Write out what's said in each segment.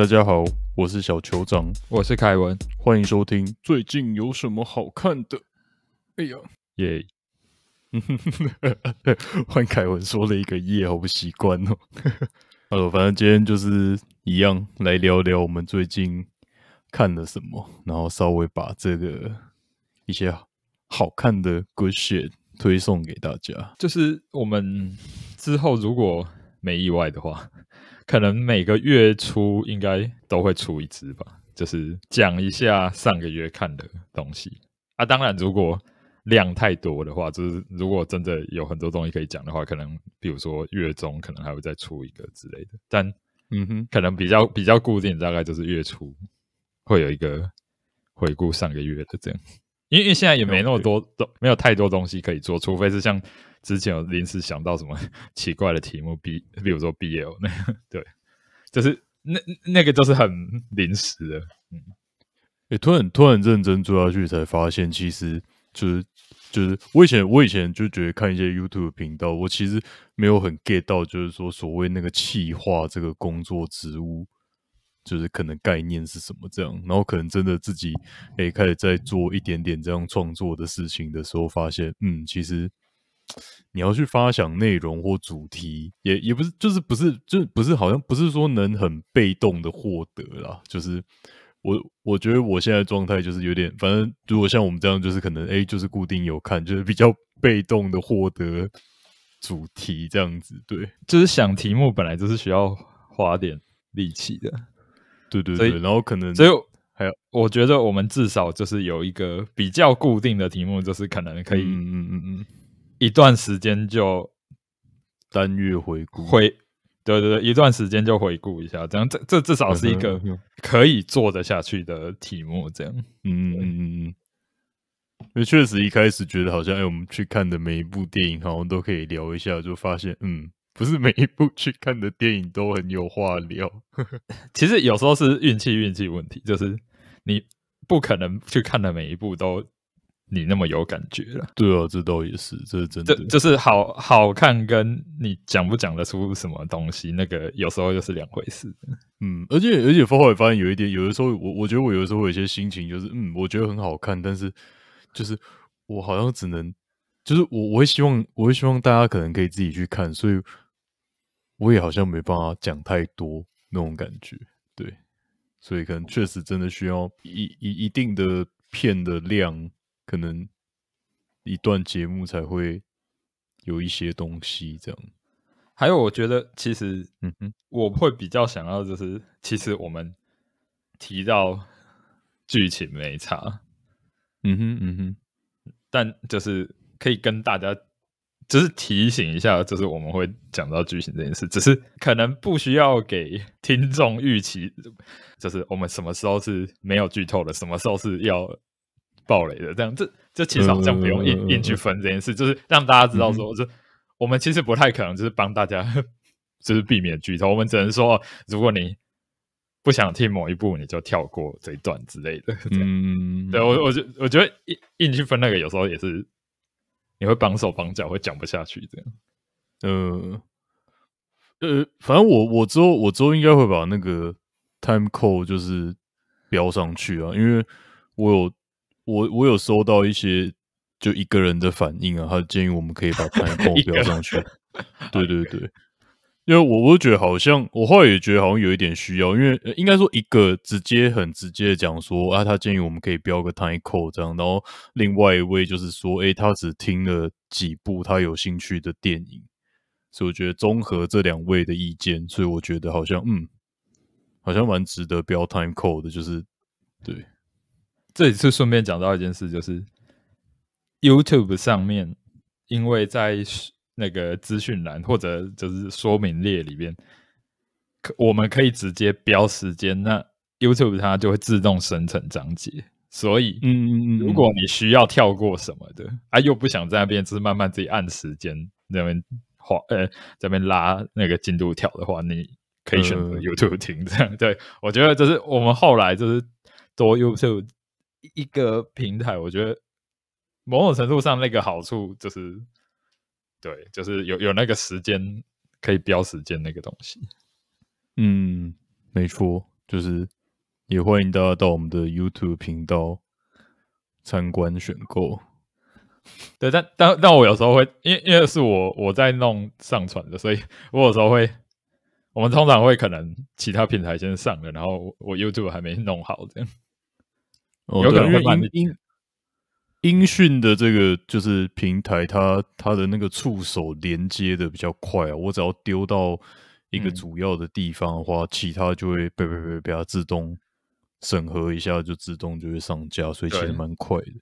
大家好，我是小酋长，我是凯文，欢迎收听。最近有什么好看的？哎呀，耶！换凯文说了一个耶，好不习惯哦。好了，反正今天就是一样，来聊聊我们最近看了什么，然后稍微把这个一些好看的 good shit 推送给大家。就是我们之后如果没意外的话。可能每个月初应该都会出一支吧，就是讲一下上个月看的东西啊。当然，如果量太多的话，就是如果真的有很多东西可以讲的话，可能比如说月中可能还会再出一个之类的。但嗯哼，可能比较比较固定，大概就是月初会有一个回顾上个月的这样。因为因现在也没那么多，都没有太多东西可以做，除非是像之前有临时想到什么 奇怪的题目，比比如说 BL 那样，对，就是那那个就是很临时的。嗯，哎，突然突然认真做下去，才发现其实就是就是我以前我以前就觉得看一些 YouTube 频道，我其实没有很 get 到，就是说所谓那个气化这个工作职务。就是可能概念是什么这样，然后可能真的自己诶开始在做一点点这样创作的事情的时候，发现嗯，其实你要去发想内容或主题，也也不是就是不是就不是好像不是说能很被动的获得啦，就是我我觉得我现在状态就是有点，反正如果像我们这样，就是可能诶就是固定有看，就是比较被动的获得主题这样子。对，就是想题目本来就是需要花点力气的。对对对，然后可能，所以还有，我觉得我们至少就是有一个比较固定的题目，就是可能可以，嗯嗯嗯嗯，一段时间就单月回顾，回，对对对，一段时间就回顾一下，这样这这至少是一个可以做得下去的题目，这样，嗯嗯嗯嗯，因为确实一开始觉得好像哎，我们去看的每一部电影好像都可以聊一下，就发现，嗯。不是每一部去看的电影都很有话聊，其实有时候是运气运气问题，就是你不可能去看的每一部都你那么有感觉了。对啊，这都也是，这真的。就是好好看跟你讲不讲得出什么东西，那个有时候又是两回事。嗯，而且而且，方伟发现有一点，有的时候我我觉得我有的时候有些心情就是，嗯，我觉得很好看，但是就是我好像只能，就是我我会希望我会希望大家可能可以自己去看，所以。我也好像没办法讲太多那种感觉，对，所以可能确实真的需要一一一定的片的量，可能一段节目才会有一些东西这样。还有，我觉得其实，嗯哼，我会比较想要就是，其实我们提到剧情没差，嗯哼，嗯哼，但就是可以跟大家。只是提醒一下，就是我们会讲到剧情这件事，只是可能不需要给听众预期，就是我们什么时候是没有剧透的，什么时候是要暴雷的，这样这这其实好像不用硬硬去分这件事，就是让大家知道说，就我们其实不太可能就是帮大家 就是避免剧透，我们只能说，如果你不想听某一部，你就跳过这一段之类的。嗯，对我，我觉我觉得硬硬去分那个有时候也是。你会绑手绑脚，会讲不下去这样。呃，呃，反正我我之后我之后应该会把那个 time code 就是标上去啊，因为我有我我有收到一些就一个人的反应啊，他建议我们可以把 time code 标上去。对对对。因为我我觉得好像，我后来也觉得好像有一点需要，因为应该说一个直接很直接的讲说啊，他建议我们可以标个 title 这样，然后另外一位就是说，哎，他只听了几部他有兴趣的电影，所以我觉得综合这两位的意见，所以我觉得好像嗯，好像蛮值得标 title 的，就是对。这一次顺便讲到一件事，就是 YouTube 上面，因为在。那个资讯栏或者就是说明列里边，可我们可以直接标时间，那 YouTube 它就会自动生成章节。所以，嗯嗯嗯，如果你需要跳过什么的，啊，又不想在那边，就是慢慢自己按时间那边划，呃，这边拉那个进度条的话，你可以选择 YouTube 听这样。对我觉得就是我们后来就是多 YouTube 一个平台，我觉得某种程度上那个好处就是。对，就是有有那个时间可以标时间那个东西。嗯，没错，就是也迎大家到我们的 YouTube 频道参观选购。对，但但但我有时候会，因为因为是我我在弄上传的，所以我有时候会，我们通常会可能其他平台先上了，然后我 YouTube 还没弄好这样。有可能把因。音讯的这个就是平台，它它的那个触手连接的比较快啊。我只要丢到一个主要的地方的话，其他就会，被被被被它自动审核一下，就自动就会上架，所以其实蛮快的。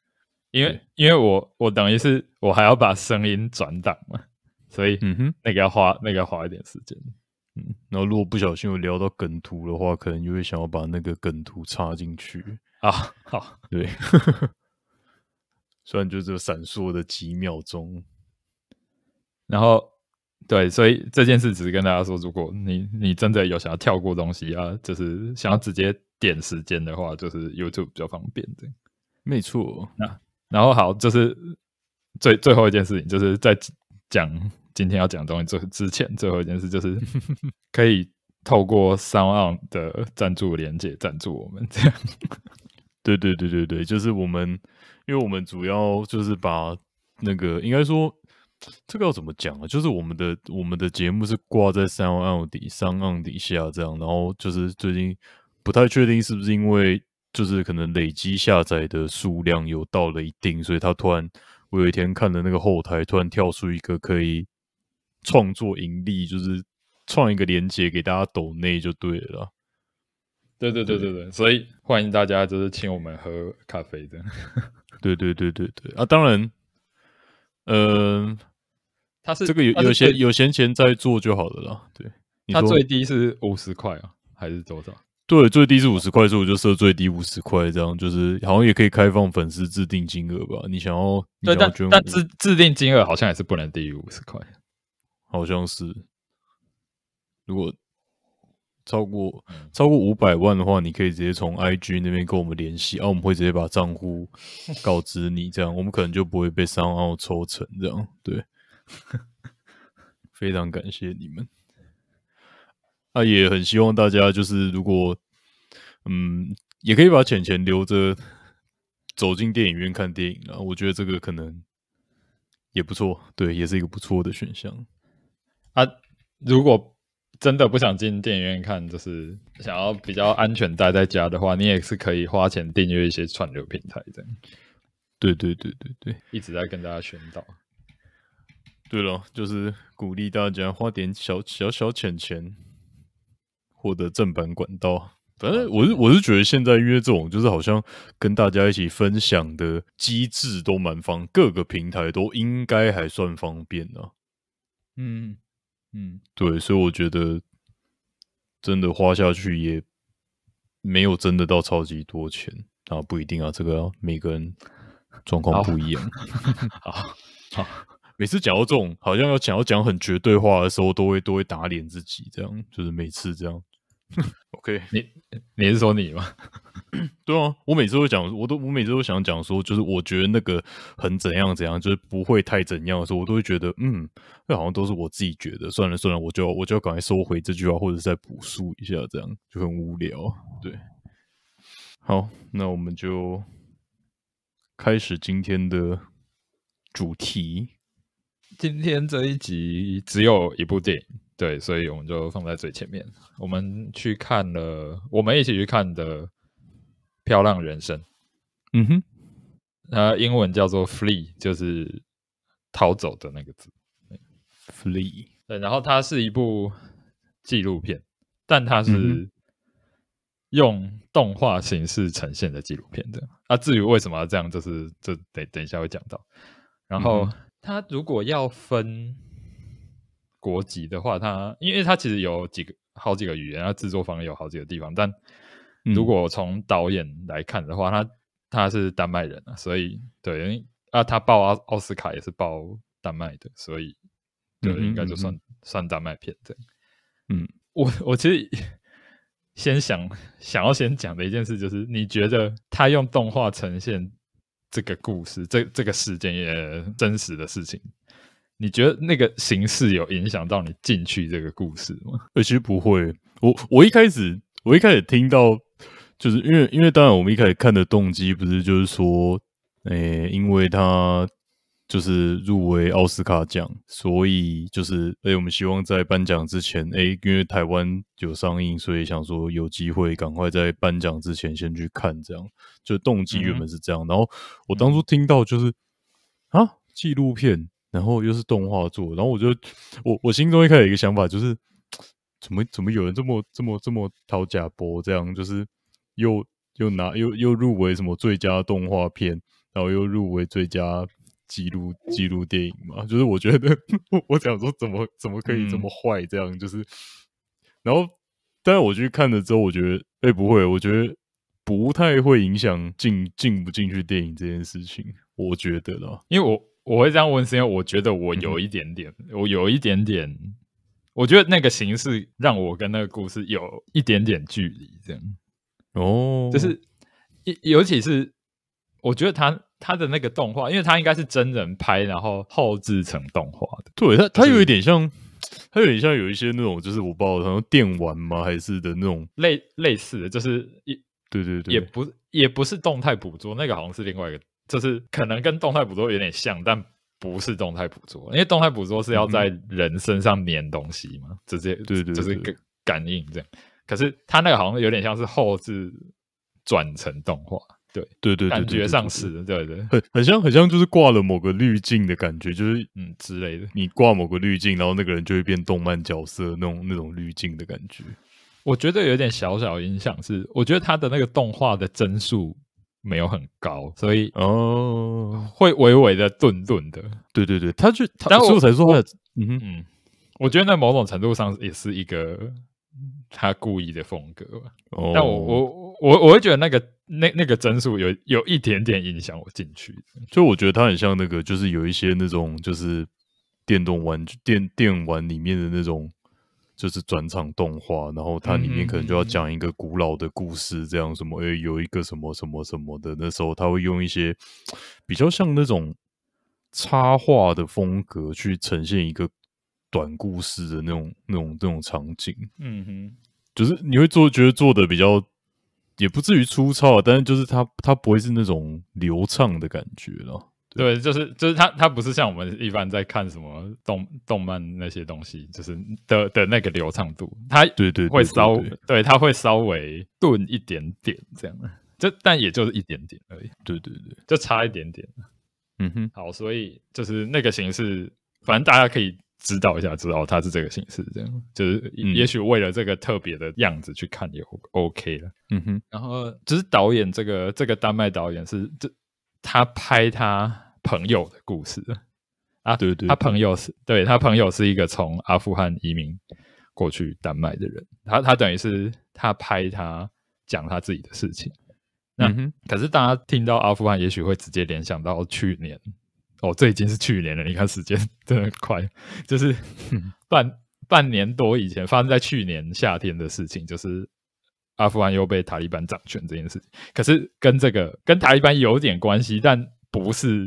因为因为我我等于是我还要把声音转档嘛，所以嗯哼，那个要花那个花一点时间。嗯，然后如果不小心我聊到梗图的话，可能就会想要把那个梗图插进去啊。好，对。所以就是闪烁的几秒钟，然后对，所以这件事只是跟大家说，如果你你真的有想要跳过东西啊，就是想要直接点时间的话，就是 YouTube 比较方便，这样没错。那然后好，就是最最后一件事情，就是在讲今天要讲东西之之前，最后一件事就是 可以透过三万的赞助连接赞助我们，这样。对对对对对，就是我们。因为我们主要就是把那个，应该说这个要怎么讲啊？就是我们的我们的节目是挂在三岸底三岸底下这样，然后就是最近不太确定是不是因为就是可能累积下载的数量有到了一定，所以他突然我有一天看了那个后台，突然跳出一个可以创作盈利，就是创一个连接给大家抖内就对了。对对对对对，所以欢迎大家就是请我们喝咖啡的。对对对对对啊，当然，嗯，他是这个有有闲有闲钱在做就好了啦。对，他最低是五十块啊，还是多少？对，最低是五十块，我就设最低五十块这样，就是好像也可以开放粉丝制定金额吧？你想要？对，但但自制定金额好像也是不能低于五十块，好像是。如果超过超过五百万的话，你可以直接从 IG 那边跟我们联系，啊，我们会直接把账户 告知你，这样我们可能就不会被三号抽成，这样对。非常感谢你们，啊，也很希望大家就是如果，嗯，也可以把钱钱留着走进电影院看电影啊，我觉得这个可能也不错，对，也是一个不错的选项啊，如果。真的不想进电影院看，就是想要比较安全待在家的话，你也是可以花钱订阅一些串流平台的。对对对对对，一直在跟大家宣导。对了，就是鼓励大家花点小小小钱钱，获得正版管道。反正我是我是觉得现在约这种就是好像跟大家一起分享的机制都蛮方，各个平台都应该还算方便呢。嗯。嗯，对，所以我觉得真的花下去也没有真的到超级多钱啊，不一定啊，这个每个人状况不一样。好，每次讲到这种好像要讲要讲很绝对话的时候，都会都会打脸自己，这样就是每次这样。OK，你你是说你吗？对啊，我每次都讲，我都我每次都想讲说，就是我觉得那个很怎样怎样，就是不会太怎样的时候，我都会觉得，嗯，这好像都是我自己觉得，算了算了，我就我就要赶快收回这句话，或者再补述一下，这样就很无聊。对，好，那我们就开始今天的主题。今天这一集只有一部电影，对，所以我们就放在最前面。我们去看了，我们一起去看的。漂亮人生，嗯哼，它英文叫做 “flee”，就是逃走的那个字，“flee”。对，然后它是一部纪录片，但它是用动画形式呈现的纪录片的。那至于为什么这样，就是这等等一下会讲到。然后它如果要分国籍的话，它因为它其实有几个好几个语言，它制作方有好几个地方，但。如果从导演来看的话，他他是丹麦人啊，所以对，啊，他报奥奥斯卡也是报丹麦的，所以对，应该就算算丹麦片对。嗯，我我其实 先想想要先讲的一件事就是，你觉得他用动画呈现这个故事，这这个事件也真实的事情，你觉得那个形式有影响到你进去这个故事吗？其实不会，我我一开始我一开始听到。就是因为，因为当然，我们一开始看的动机不是，就是说，诶，因为他就是入围奥斯卡奖，所以就是诶，我们希望在颁奖之前，诶，因为台湾有上映，所以想说有机会赶快在颁奖之前先去看，这样，就动机原本是这样。然后我当初听到就是啊，纪录片，然后又是动画作，然后我就我我心中一开始一个想法就是，怎么怎么有人这么这么这么掏假播这样，就是。又又拿又又入围什么最佳动画片，然后又入围最佳纪录纪录电影嘛？就是我觉得我想说怎么怎么可以这么坏这样，就是然后，但是我去看了之后，我觉得诶不会，我觉得不太会影响进进不进去电影这件事情，我觉得啦，因为我我会这样问，是因为我觉得我有一点点，我有一点点，我觉得那个形式让我跟那个故事有一点点距离，这样。哦，就是，尤其是我觉得他他的那个动画，因为他应该是真人拍，然后后制成动画的。对他，他有一点像，他有点像有一些那种，就是我报好像电玩吗，还是的那种类类似的，就是一，对对对，也不也不是动态捕捉，那个好像是另外一个，就是可能跟动态捕捉有点像，但不是动态捕捉，因为动态捕捉是要在人身上粘东西嘛，直接对对，就是感应这样。可是他那个好像有点像是后置转成动画，对对对，感觉上是，对对，很很像，很像就是挂了某个滤镜的感觉，就是嗯之类的。你挂某个滤镜，然后那个人就会变动漫角色那种那种滤镜的感觉。我觉得有点小小影响是，我觉得他的那个动画的帧数没有很高，所以哦，会微微的顿顿的。对对对，他就，但是我才说，嗯嗯，我觉得在某种程度上也是一个。他故意的风格吧，哦、但我我我我会觉得那个那那个帧数有有一点点影响我进去，就我觉得他很像那个就是有一些那种就是电动玩具电电玩里面的那种就是转场动画，然后它里面可能就要讲一个古老的故事，这样什么哎有一个什么什么什么的，那时候他会用一些比较像那种插画的风格去呈现一个。短故事的那种、那种、那种场景，嗯哼，就是你会做，觉得做的比较也不至于粗糙，但是就是它它不会是那种流畅的感觉了。对，就是就是它它不是像我们一般在看什么动动漫那些东西，就是的的那个流畅度，它对对会稍对它会稍微钝一点点这样，就但也就是一点点而已。对对对，就差一点点。嗯哼，好，所以就是那个形式，反正大家可以。知道一下，知道他是这个形式这样，就是也许为了这个特别的样子去看也 OK 了。嗯哼，然后就是导演这个这个丹麦导演是这他拍他朋友的故事啊，对对，他朋友是对他朋友是一个从阿富汗移民过去丹麦的人，他他等于是他拍他讲他自己的事情。嗯哼，可是大家听到阿富汗，也许会直接联想到去年。哦，这已经是去年了。你看时间真的快，就是半半年多以前发生在去年夏天的事情，就是阿富汗又被塔利班掌权这件事情。可是跟这个跟塔利班有点关系，但不是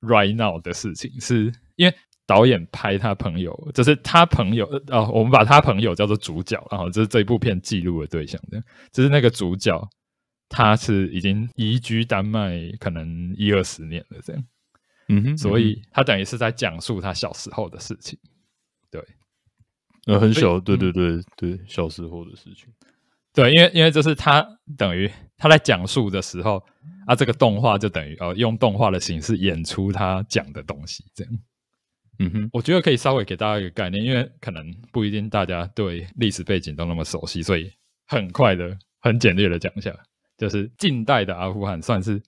right now 的事情，是因为导演拍他朋友，就是他朋友哦，我们把他朋友叫做主角，然后这是这一部片记录的对象的，就是那个主角他是已经移居丹麦可能一二十年了这样。嗯哼，所以他等于是在讲述他小时候的事情，对，呃，很小，对对对对，小时候的事情，对，因为因为这是他等于他在讲述的时候啊，这个动画就等于呃用动画的形式演出他讲的东西，这样，嗯哼，我觉得可以稍微给大家一个概念，因为可能不一定大家对历史背景都那么熟悉，所以很快的、很简略的讲一下，就是近代的阿富汗算是。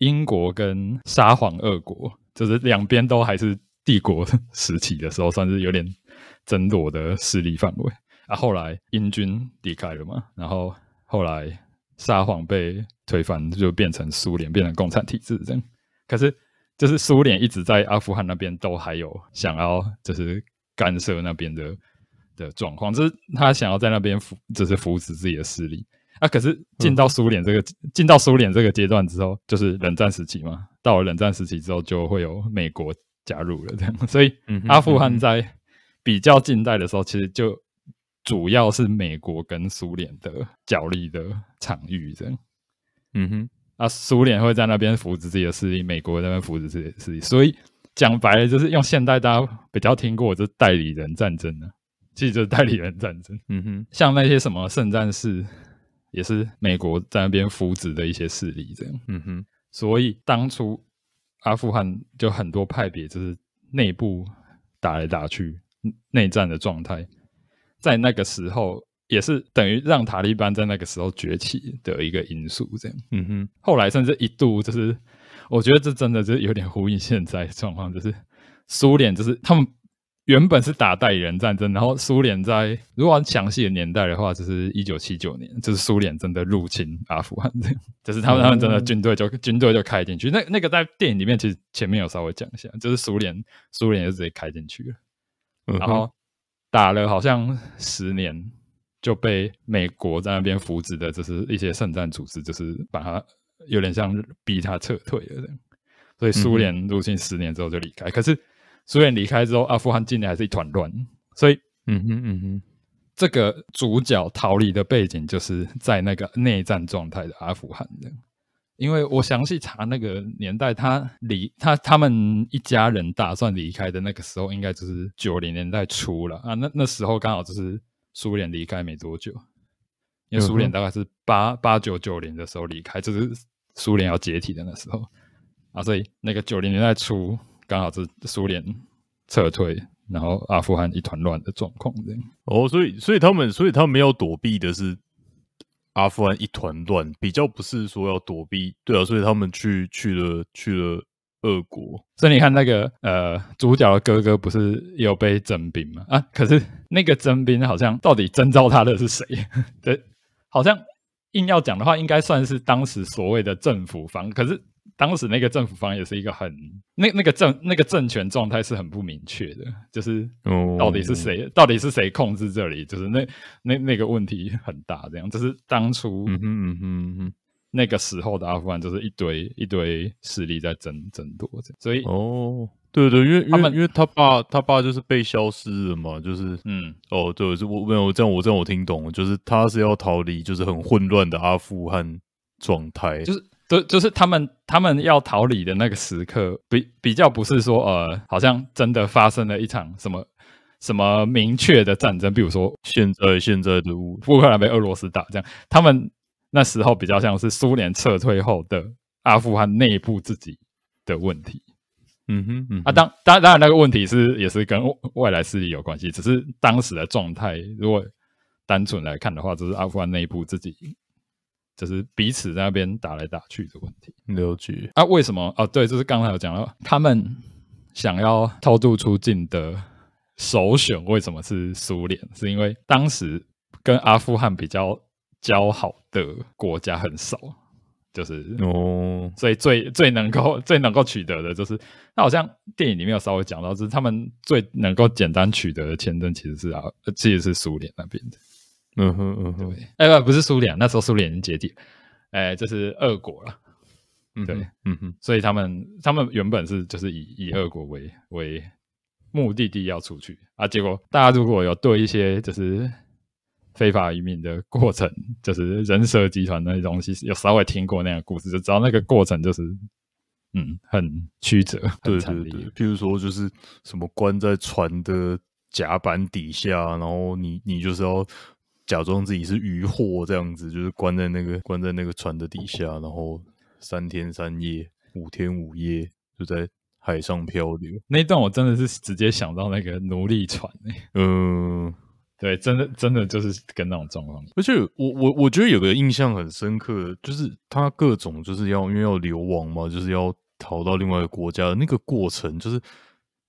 英国跟沙皇俄国，就是两边都还是帝国时期的时候，算是有点争夺的势力范围。啊，后来英军离开了嘛，然后后来沙皇被推翻，就变成苏联，变成共产体制这样。可是，就是苏联一直在阿富汗那边都还有想要，就是干涉那边的的状况，就是他想要在那边扶，就是扶持自己的势力。那可是进到苏联这个进到苏联这个阶段之后，就是冷战时期嘛。到了冷战时期之后，就会有美国加入了这样。所以阿富汗在比较近代的时候，其实就主要是美国跟苏联的角力的场域样。嗯哼，啊，苏联会在那边扶持自己的势力，美国那边扶持自己的势力。所以讲白了，就是用现代大家比较听过，就是代理人战争呢，其实就是代理人战争。嗯哼，像那些什么圣战士。也是美国在那边扶植的一些势力，这样。嗯哼，所以当初阿富汗就很多派别，就是内部打来打去，内战的状态，在那个时候也是等于让塔利班在那个时候崛起的一个因素，这样。嗯哼，后来甚至一度就是，我觉得这真的就有点呼应现在状况，就是苏联就是他们。原本是打代理人战争，然后苏联在如果详细的年代的话，就是一九七九年，就是苏联真的入侵阿富汗，就是他们他们真的军队就军队就开进去。那那个在电影里面其实前面有稍微讲一下，就是苏联苏联就直接开进去了，然后打了好像十年，就被美国在那边扶植的，就是一些圣战组织，就是把他有点像逼他撤退了这样，所以苏联入侵十年之后就离开，可是。苏联离开之后，阿富汗境内还是一团乱，所以，嗯哼，嗯哼，这个主角逃离的背景就是在那个内战状态的阿富汗的。因为我详细查那个年代，他离他他们一家人打算离开的那个时候，应该就是九零年代初了啊。那那时候刚好就是苏联离开没多久，因为苏联大概是八八九九零的时候离开，就是苏联要解体的那时候啊，所以那个九零年代初。刚好是苏联撤退，然后阿富汗一团乱的状况这样。哦，所以所以他们所以他们要躲避的是阿富汗一团乱，比较不是说要躲避。对啊，所以他们去去了去了俄国。所以你看那个呃，主角的哥哥不是有被征兵吗？啊，可是那个征兵好像到底征召他的是谁？对，好像硬要讲的话，应该算是当时所谓的政府方。可是。当时那个政府方也是一个很那那个政那个政权状态是很不明确的，就是到底是谁到底是谁控制这里，就是那那那个问题很大。这样就是当初那个时候的阿富汗，就是一堆一堆势力在争争夺所以哦，对对，因为因为因为他爸他爸就是被消失了嘛，就是嗯哦对，就我没有这样我这样我听懂，了，就是他是要逃离就是很混乱的阿富汗状态，就是。就就是他们他们要逃离的那个时刻，比比较不是说呃，好像真的发生了一场什么什么明确的战争，比如说选择选择卢乌克兰被俄罗斯打这样，他们那时候比较像是苏联撤退后的阿富汗内部自己的问题，嗯哼，啊当当当然那个问题是也是跟外来势力有关系，只是当时的状态，如果单纯来看的话，就是阿富汗内部自己。就是彼此在那边打来打去的问题。流局啊？为什么啊？对，就是刚才有讲到，他们想要偷渡出境的首选，为什么是苏联？是因为当时跟阿富汗比较交好的国家很少，就是哦，所以最最能够最能够取得的就是，那好像电影里面有稍微讲到，是他们最能够简单取得的签证，其实是啊，其实是苏联那边的。嗯哼嗯哼，哎不不是苏联，那时候苏联解体，哎这是俄国了，对，嗯哼，所以他们他们原本是就是以以俄国为为目的地要出去啊，结果大家如果有对一些就是非法移民的过程，就是人蛇集团那些东西有稍微听过那个故事，就知道那个过程就是嗯很曲折，对对对，譬如说就是什么关在船的甲板底下，然后你你就是要。假装自己是渔获这样子，就是关在那个关在那个船的底下，然后三天三夜、五天五夜就在海上漂流。那一段我真的是直接想到那个奴隶船。嗯，对，真的真的就是跟那种状况。而且我我我觉得有个印象很深刻，就是他各种就是要因为要流亡嘛，就是要逃到另外一个国家，那个过程就是。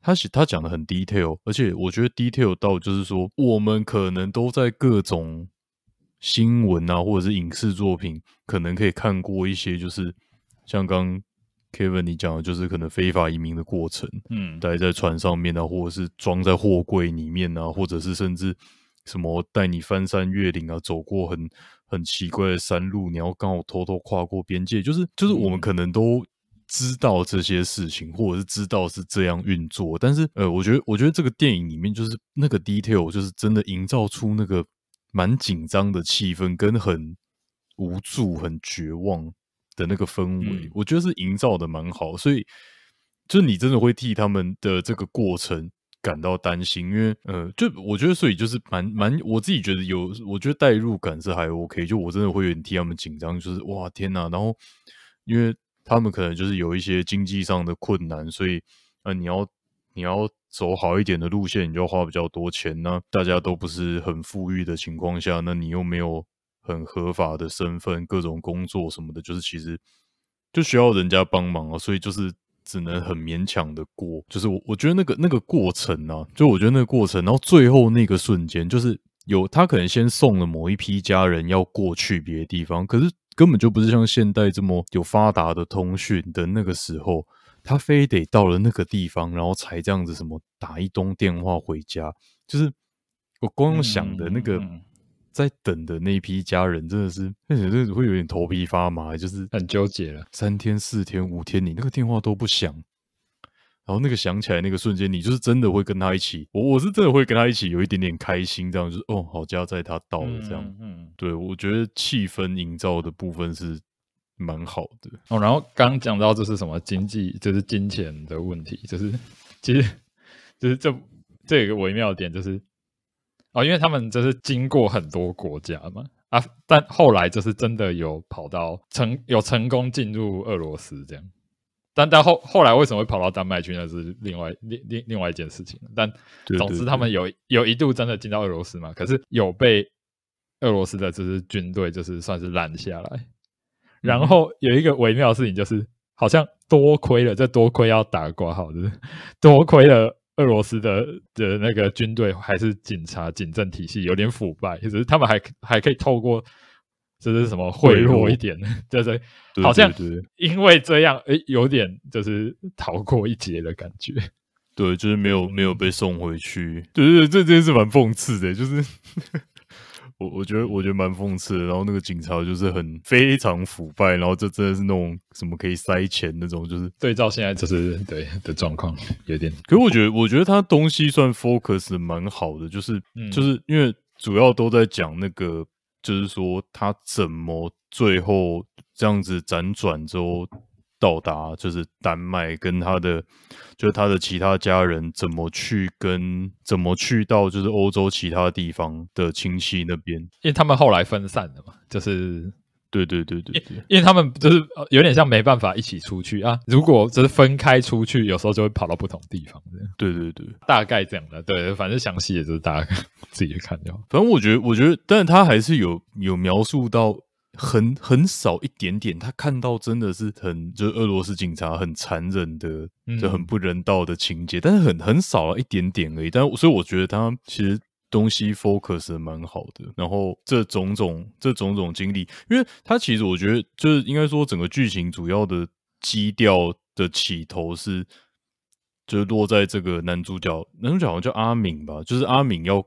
他写他讲的很 detail，而且我觉得 detail 到就是说，我们可能都在各种新闻啊，或者是影视作品，可能可以看过一些，就是像刚 Kevin 你讲的，就是可能非法移民的过程，嗯，待在船上面啊，或者是装在货柜里面啊，或者是甚至什么带你翻山越岭啊，走过很很奇怪的山路，你要刚好偷偷跨过边界，就是就是我们可能都。知道这些事情，或者是知道是这样运作，但是呃，我觉得，我觉得这个电影里面就是那个 detail，就是真的营造出那个蛮紧张的气氛，跟很无助、很绝望的那个氛围，我觉得是营造的蛮好，所以就是你真的会替他们的这个过程感到担心，因为呃，就我觉得，所以就是蛮蛮，我自己觉得有，我觉得代入感是还 OK，就我真的会有点替他们紧张，就是哇天呐，然后因为。他们可能就是有一些经济上的困难，所以，呃，你要你要走好一点的路线，你就花比较多钱呢。大家都不是很富裕的情况下，那你又没有很合法的身份，各种工作什么的，就是其实就需要人家帮忙啊。所以就是只能很勉强的过。就是我我觉得那个那个过程啊，就我觉得那个过程，然后最后那个瞬间，就是有他可能先送了某一批家人要过去别的地方，可是。根本就不是像现代这么有发达的通讯的那个时候，他非得到了那个地方，然后才这样子什么打一通电话回家。就是我光想的那个在等的那批家人，真的是那真的会有点头皮发麻，就是很纠结了。三天、四天、五天，你那个电话都不响。然后那个想起来那个瞬间，你就是真的会跟他一起，我我是真的会跟他一起有一点点开心，这样就是哦，好家在他到了这样，对我觉得气氛营造的部分是蛮好的。哦，然后刚讲到这是什么经济，就是金钱的问题，就是其实就是这这一个微妙点就是哦，因为他们就是经过很多国家嘛啊，但后来就是真的有跑到成有成功进入俄罗斯这样。但但后后来为什么会跑到丹麦去？那是另外另另另外一件事情。但总之，他们有有一度真的进到俄罗斯嘛？可是有被俄罗斯的这支军队就是算是拦下来。然后有一个微妙的事情，就是好像多亏了，这多亏要打个号，就是多亏了俄罗斯的的那个军队还是警察警政体系有点腐败，就是他们还还可以透过。这是什么贿赂一点？就是好像因为这样，哎，有点就是逃过一劫的感觉。对，就是没有没有被送回去。对对这这件事蛮讽刺的，就是 我我觉得我觉得蛮讽刺。的。然后那个警察就是很非常腐败，然后这真的是那种什么可以塞钱那种。就是对照现在，就是对的状况有点。可我觉得我觉得他东西算 focus 蛮好的，就是就是因为主要都在讲那个。就是说，他怎么最后这样子辗转之后到达，就是丹麦，跟他的就是他的其他家人怎么去跟怎么去到就是欧洲其他地方的亲戚那边？因为他们后来分散了嘛，就是。对对对对，因为因为他们就是有点像没办法一起出去啊。如果只是分开出去，有时候就会跑到不同地方。对对对，大概这样的。对，反正详细也是大家 自己看掉。反正我觉得，我觉得，但是他还是有有描述到很很少一点点，他看到真的是很就是俄罗斯警察很残忍的，就很不人道的情节。但是很很少了一点点而已。但是所以我觉得他其实。东西 focus 蛮好的，然后这种种这种种经历，因为他其实我觉得就是应该说整个剧情主要的基调的起头是，就落在这个男主角男主角好像叫阿敏吧，就是阿敏要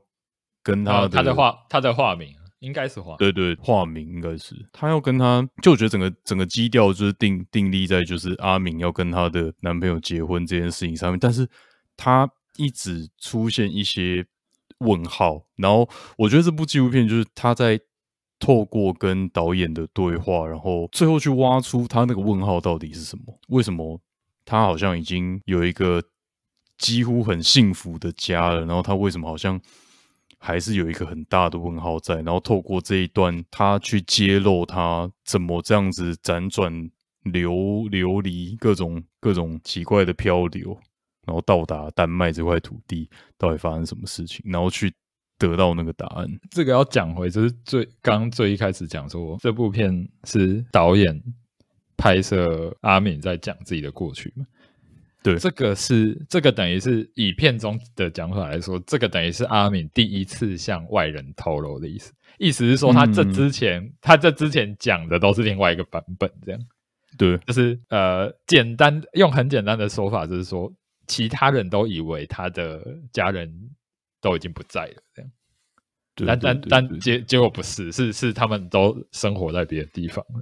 跟他的他在化他在化名，应该是化对对化名应该是他要跟他，就我觉得整个整个基调就是定定立在就是阿敏要跟她的男朋友结婚这件事情上面，但是他一直出现一些。问号，然后我觉得这部纪录片就是他在透过跟导演的对话，然后最后去挖出他那个问号到底是什么？为什么他好像已经有一个几乎很幸福的家了，然后他为什么好像还是有一个很大的问号在？然后透过这一段，他去揭露他怎么这样子辗转流流离，各种各种奇怪的漂流。然后到达丹麦这块土地，到底发生什么事情？然后去得到那个答案。这个要讲回，就是最刚最一开始讲说，这部片是导演拍摄阿敏在讲自己的过去嘛？对，这个是这个等于是以片中的讲法来说，这个等于是阿敏第一次向外人透露的意思。意思是说，他这之前，他这之前讲的都是另外一个版本，这样。对，就是呃，简单用很简单的说法，就是说。其他人都以为他的家人都已经不在了，这样。但但但结结果不是，是是他们都生活在别的地方了。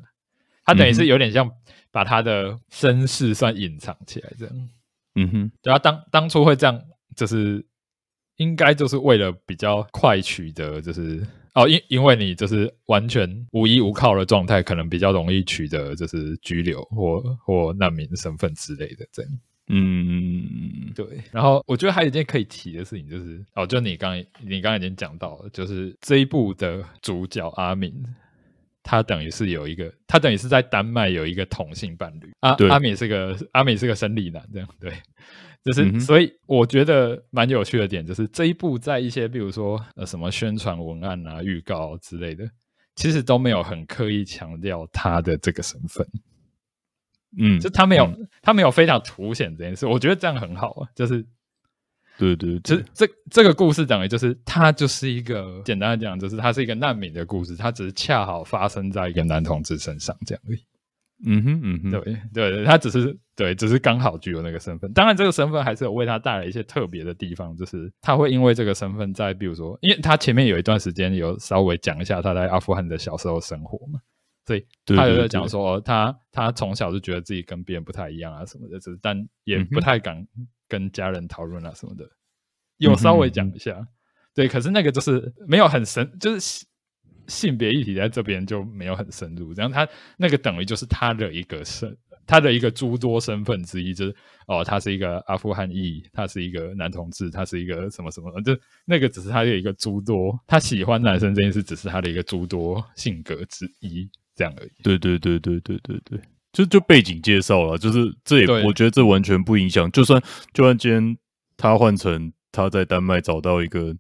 他等于是有点像把他的身世算隐藏起来，这样。嗯哼，然后当当初会这样，就是应该就是为了比较快取得，就是哦，因因为你就是完全无依无靠的状态，可能比较容易取得就是拘留或或难民身份之类的，这样。嗯。嗯，对。然后我觉得还有一件可以提的事情就是，哦，就你刚你刚刚已经讲到了，就是这一部的主角阿敏，他等于是有一个，他等于是在丹麦有一个同性伴侣。阿阿敏是个阿敏是个生理男，这样对。就是所以我觉得蛮有趣的点就是，这一部在一些比如说呃什么宣传文案啊、预告之类的，其实都没有很刻意强调他的这个身份。嗯，就他没有，他没有非常凸显这件事，我觉得这样很好啊。就是，对对，这这这个故事等于就是，他就是一个简单的讲，就是他是一个难民的故事，他只是恰好发生在一个男同志身上这样而已。嗯哼，嗯哼，对对对，他只是对，只是刚好具有那个身份，当然这个身份还是有为他带来一些特别的地方，就是他会因为这个身份，在比如说，因为他前面有一段时间有稍微讲一下他在阿富汗的小时候生活嘛。所以他有在讲说，他他从小就觉得自己跟别人不太一样啊什么的，是但也不太敢跟家人讨论啊什么的，有稍微讲一下。对，可是那个就是没有很深，就是性别议题在这边就没有很深入。然后他那个等于就是他的一个身，他的一个诸多身份之一，就是哦，他是一个阿富汗裔，他是一个男同志，他是一个什么什么，就那个只是他的一个诸多，他喜欢男生这件事只是他的一个诸多性格之一。这样而已。对对对对对对对，就就背景介绍了，就是这也我觉得这完全不影响。就算就算今天他换成他在丹麦找到一个，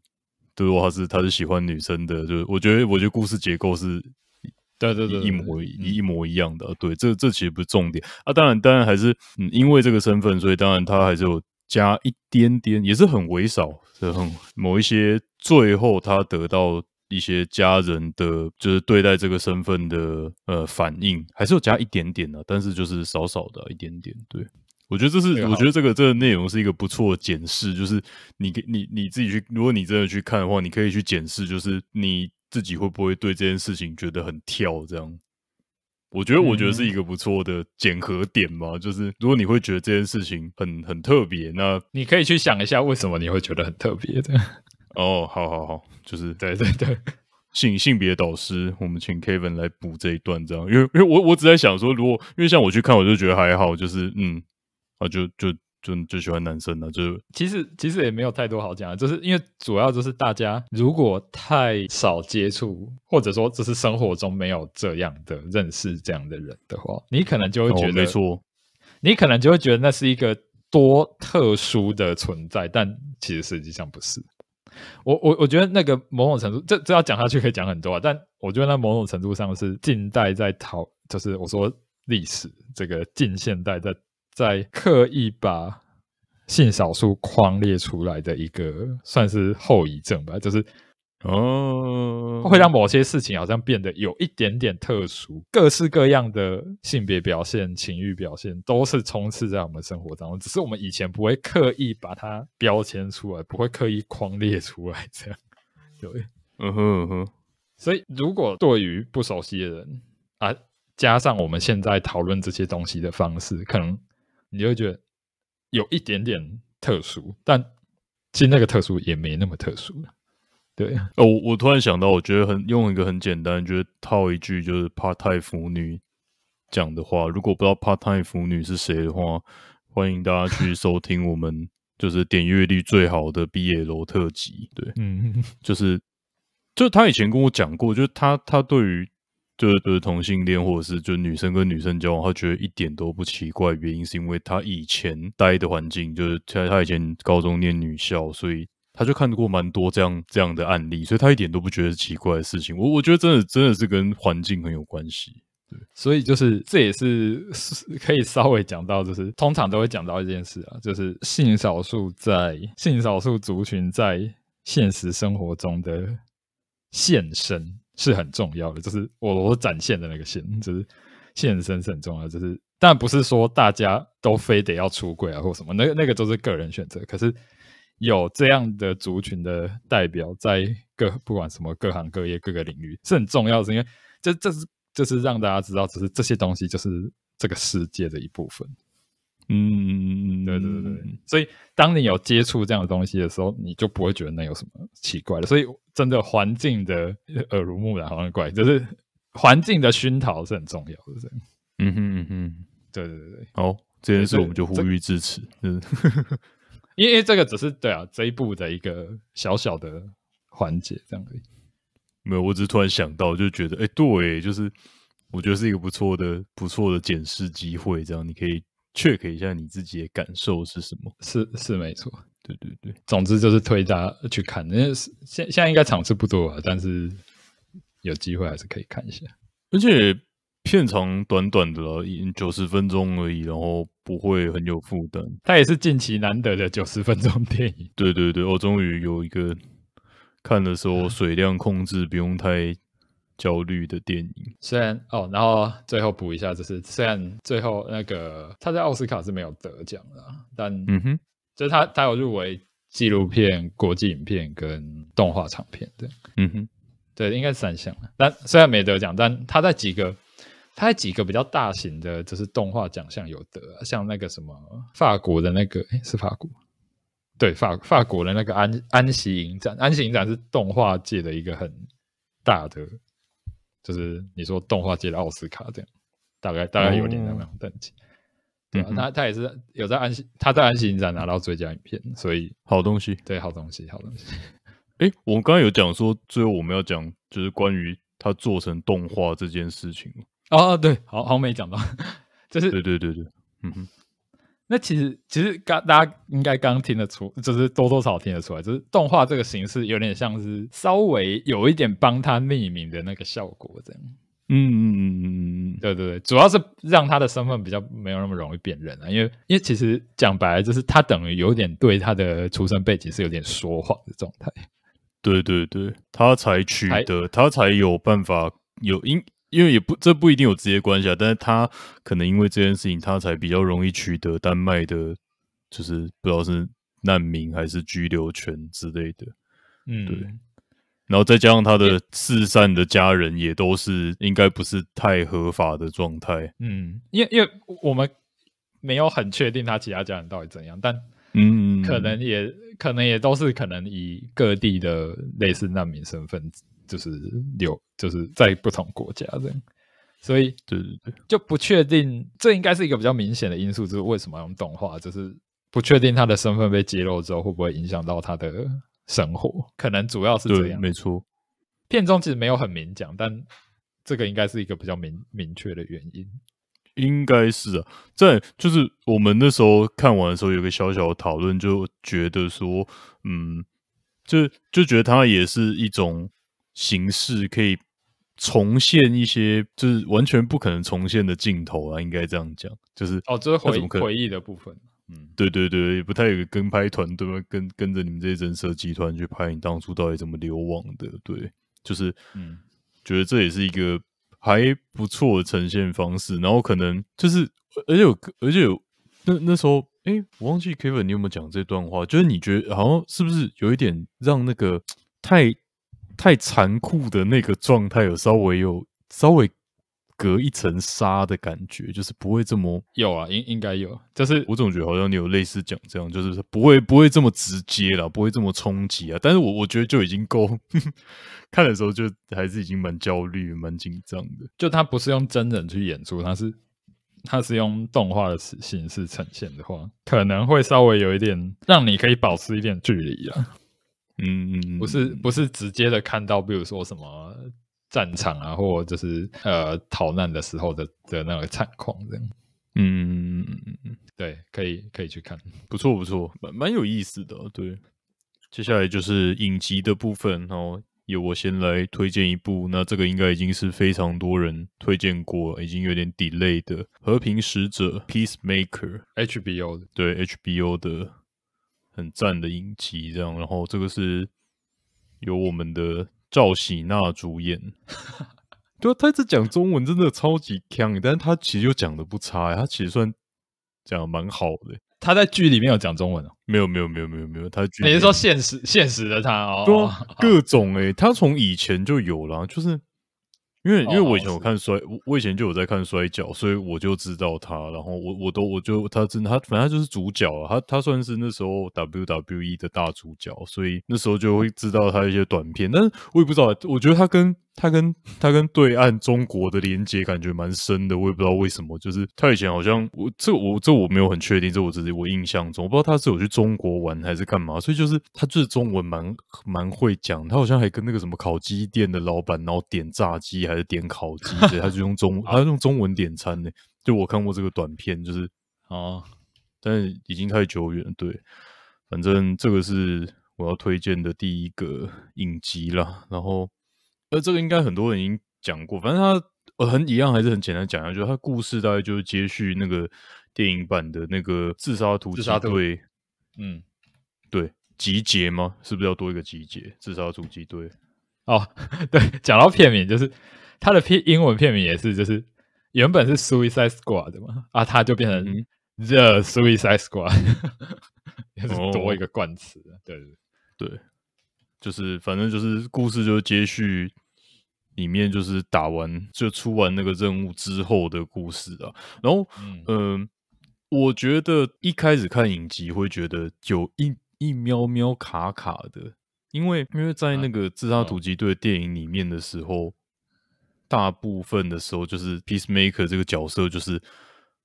对我他是他是喜欢女生的，就是我觉得我觉得故事结构是，对对对，一模一模一样的。对，这这其实不是重点啊。当然当然还是嗯、因为这个身份，所以当然他还是有加一点点，也是很微少的，很某一些。最后他得到。一些家人的就是对待这个身份的呃反应，还是有加一点点的，但是就是少少的一点点。对我觉得这是，我觉得这个这个内容是一个不错的检视，就是你你你自己去，如果你真的去看的话，你可以去检视，就是你自己会不会对这件事情觉得很跳。这样，我觉得我觉得是一个不错的检核点吧。就是如果你会觉得这件事情很很特别，那你可以去想一下，为什么你会觉得很特别的。哦，好好好，就是对对对，性性别导师，我们请 Kevin 来补这一段，这样，因为因为我我只在想说，如果因为像我去看，我就觉得还好，就是嗯，啊，就就就就喜欢男生了，就其实其实也没有太多好讲，就是因为主要就是大家如果太少接触，或者说只是生活中没有这样的认识这样的人的话，你可能就会觉得，没错，你可能就会觉得那是一个多特殊的存在，但其实实际上不是。我我我觉得那个某种程度，这这要讲下去可以讲很多啊。但我觉得那某种程度上是近代在讨，就是我说历史这个近现代在在刻意把性少数框列出来的一个算是后遗症吧，就是。哦，会让某些事情好像变得有一点点特殊，各式各样的性别表现、情欲表现都是充斥在我们生活当中，只是我们以前不会刻意把它标签出来，不会刻意框列出来，这样。对，嗯哼哼。所以，如果对于不熟悉的人啊，加上我们现在讨论这些东西的方式，可能你会觉得有一点点特殊，但其实那个特殊也没那么特殊。对，我我突然想到，我觉得很用一个很简单，就是套一句，就是 time 腐女讲的话。如果不知道 time 腐女是谁的话，欢迎大家去收听我们就是点阅率最好的毕业楼特辑。对，嗯，就是，就他以前跟我讲过，就是他他对于就是同性恋，或是就女生跟女生交往，他觉得一点都不奇怪。原因是因为他以前待的环境，就是他他以前高中念女校，所以。他就看过蛮多这样这样的案例，所以他一点都不觉得奇怪的事情。我我觉得真的真的是跟环境很有关系，所以就是这也是 可以稍微讲到，就是通常都会讲到一件事啊，就是性少数在性少数族群在现实生活中的现身是很重要的，就是我我展现的那个现，就是现身是很重要，就是但不是说大家都非得要出柜啊或什么，那那个都是个人选择，可是。有这样的族群的代表在各不管什么各行各业各个领域是很重要的，因为这这是就是让大家知道，只是这些东西就是这个世界的一部分。嗯，对对对。所以当你有接触这样的东西的时候，你就不会觉得那有什么奇怪的。所以真的环境的耳濡目染好像怪，就是环境的熏陶是很重要的。嗯哼嗯哼，对对对对。好，这件事我们就呼吁支持。嗯。因为这个只是对啊，这一步的一个小小的环节，这样而已。没有，我只是突然想到，就觉得，哎，对，就是我觉得是一个不错的、不错的检视机会，这样你可以 check 一下你自己的感受是什么。是是没错，对对对。总之就是推大家去看，因为现现在应该场次不多啊，但是有机会还是可以看一下。而且。片长短短的了，九十分钟而已，然后不会很有负担。它也是近期难得的九十分钟电影。对对对，我终于有一个看的时候水量控制不用太焦虑的电影。虽然哦，然后最后补一下，就是虽然最后那个他在奥斯卡是没有得奖的，但嗯哼，就是他他有入围纪录片、国际影片跟动画长片的，嗯哼，对，应该是三项但虽然没得奖，但他在几个。它几个比较大型的，就是动画奖项有得，像那个什么法国的那个，是法国对法法国的那个安安息影展，安息影展是动画界的一个很大的，就是你说动画界的奥斯卡这样，大概大概有点那种等级。对啊，他他也是有在安息，他在安息影展拿到最佳影片，所以好东西，对好东西，好东西。哎，我们刚刚有讲说，最后我们要讲就是关于他做成动画这件事情。哦，对，好好没讲到，就是对对对对，嗯哼，那其实其实刚大家应该刚听得出，就是多多少少听得出来，就是动画这个形式有点像是稍微有一点帮他匿名的那个效果，这样，嗯嗯嗯嗯嗯，对对对，主要是让他的身份比较没有那么容易辨认啊，因为因为其实讲白就是他等于有点对他的出生背景是有点说谎的状态，对对对，他才取得，他才有办法有因。因为也不，这不一定有直接关系啊。但是他可能因为这件事情，他才比较容易取得丹麦的，就是不知道是难民还是居留权之类的。嗯，对。然后再加上他的四散的家人也都是，应该不是太合法的状态。嗯，因为因为我们没有很确定他其他家人到底怎样，但嗯，可能也可能也都是可能以各地的类似难民身份。就是有就是在不同国家这样，所以对对对，就不确定。这应该是一个比较明显的因素，就是为什么用动画，就是不确定他的身份被揭露之后会不会影响到他的生活。可能主要是这样，没错。片中其实没有很明讲，但这个应该是一个比较明明确的原因。应该是啊，在就是我们那时候看完的时候，有个小小的讨论，就觉得说，嗯，就就觉得他也是一种。形式可以重现一些就是完全不可能重现的镜头啊，应该这样讲，就是哦，这是回回忆的部分，嗯，对对对，也不太有个跟拍团队跟跟着你们这些人设集团去拍你当初到底怎么流亡的，对，就是嗯，觉得这也是一个还不错的呈现方式，然后可能就是而且而且那那时候，哎，我忘记 Kevin 你有没有讲这段话，就是你觉得好像是不是有一点让那个太。太残酷的那个状态，有稍微有稍微隔一层沙的感觉，就是不会这么有啊，应应该有，就是我总觉得好像你有类似讲这样，就是不会不会这么直接了，不会这么冲击啊。但是我我觉得就已经够 看的时候，就还是已经蛮焦虑、蛮紧张的。就它不是用真人去演出，它是它是用动画的形形式呈现的话，可能会稍微有一点让你可以保持一点距离啊。嗯，不是不是直接的看到，比如说什么战场啊，或就是呃逃难的时候的的那个惨况这样。嗯，对，可以可以去看，不错不错，蛮蛮有意思的。对，接下来就是影集的部分哦，由我先来推荐一部，那这个应该已经是非常多人推荐过，已经有点 delay 的《和平使者》（Peacemaker），HBO 的，对 HBO 的。很赞的英技，这样，然后这个是由我们的赵喜娜主演，对啊，他一直讲中文真的超级强，但是他其实又讲的不差，他其实算讲的蛮好的。他在剧里面有讲中文啊？没有没有没有没有没有，他你是说现实现实的他哦？对啊，各种诶，他从以前就有了，就是。因为因为我以前有看摔，我以前就有在看摔跤，所以我就知道他。然后我我都我就他真他反正他就是主角啊，他他算是那时候 WWE 的大主角，所以那时候就会知道他一些短片。但是我也不知道，我觉得他跟。他跟他跟对岸中国的连接感觉蛮深的，我也不知道为什么。就是他以前好像我这我这我没有很确定，这我只是我印象中，我不知道他是有去中国玩还是干嘛。所以就是他是中文蛮蛮会讲，他好像还跟那个什么烤鸡店的老板，然后点炸鸡还是点烤鸡，对，他就用中他用中文点餐呢。就我看过这个短片，就是啊，但已经太久远。对，反正这个是我要推荐的第一个影集啦，然后。那这个应该很多人已经讲过，反正他很一样，还是很简单讲一下，就是他故事大概就是接续那个电影版的那个自杀突击队，嗯，对，集结吗？是不是要多一个集结自杀突击队？哦，对，讲到片名，就是他的片英文片名也是，就是原本是 Suicide Squad 的嘛，啊，他就变成 The Suicide Squad，多一个冠词，对对，就是反正就是故事就是接续。里面就是打完就出完那个任务之后的故事啊，然后嗯，我觉得一开始看影集会觉得有一一喵喵卡卡的，因为因为在那个自杀突击队电影里面的时候，大部分的时候就是 Peacemaker 这个角色就是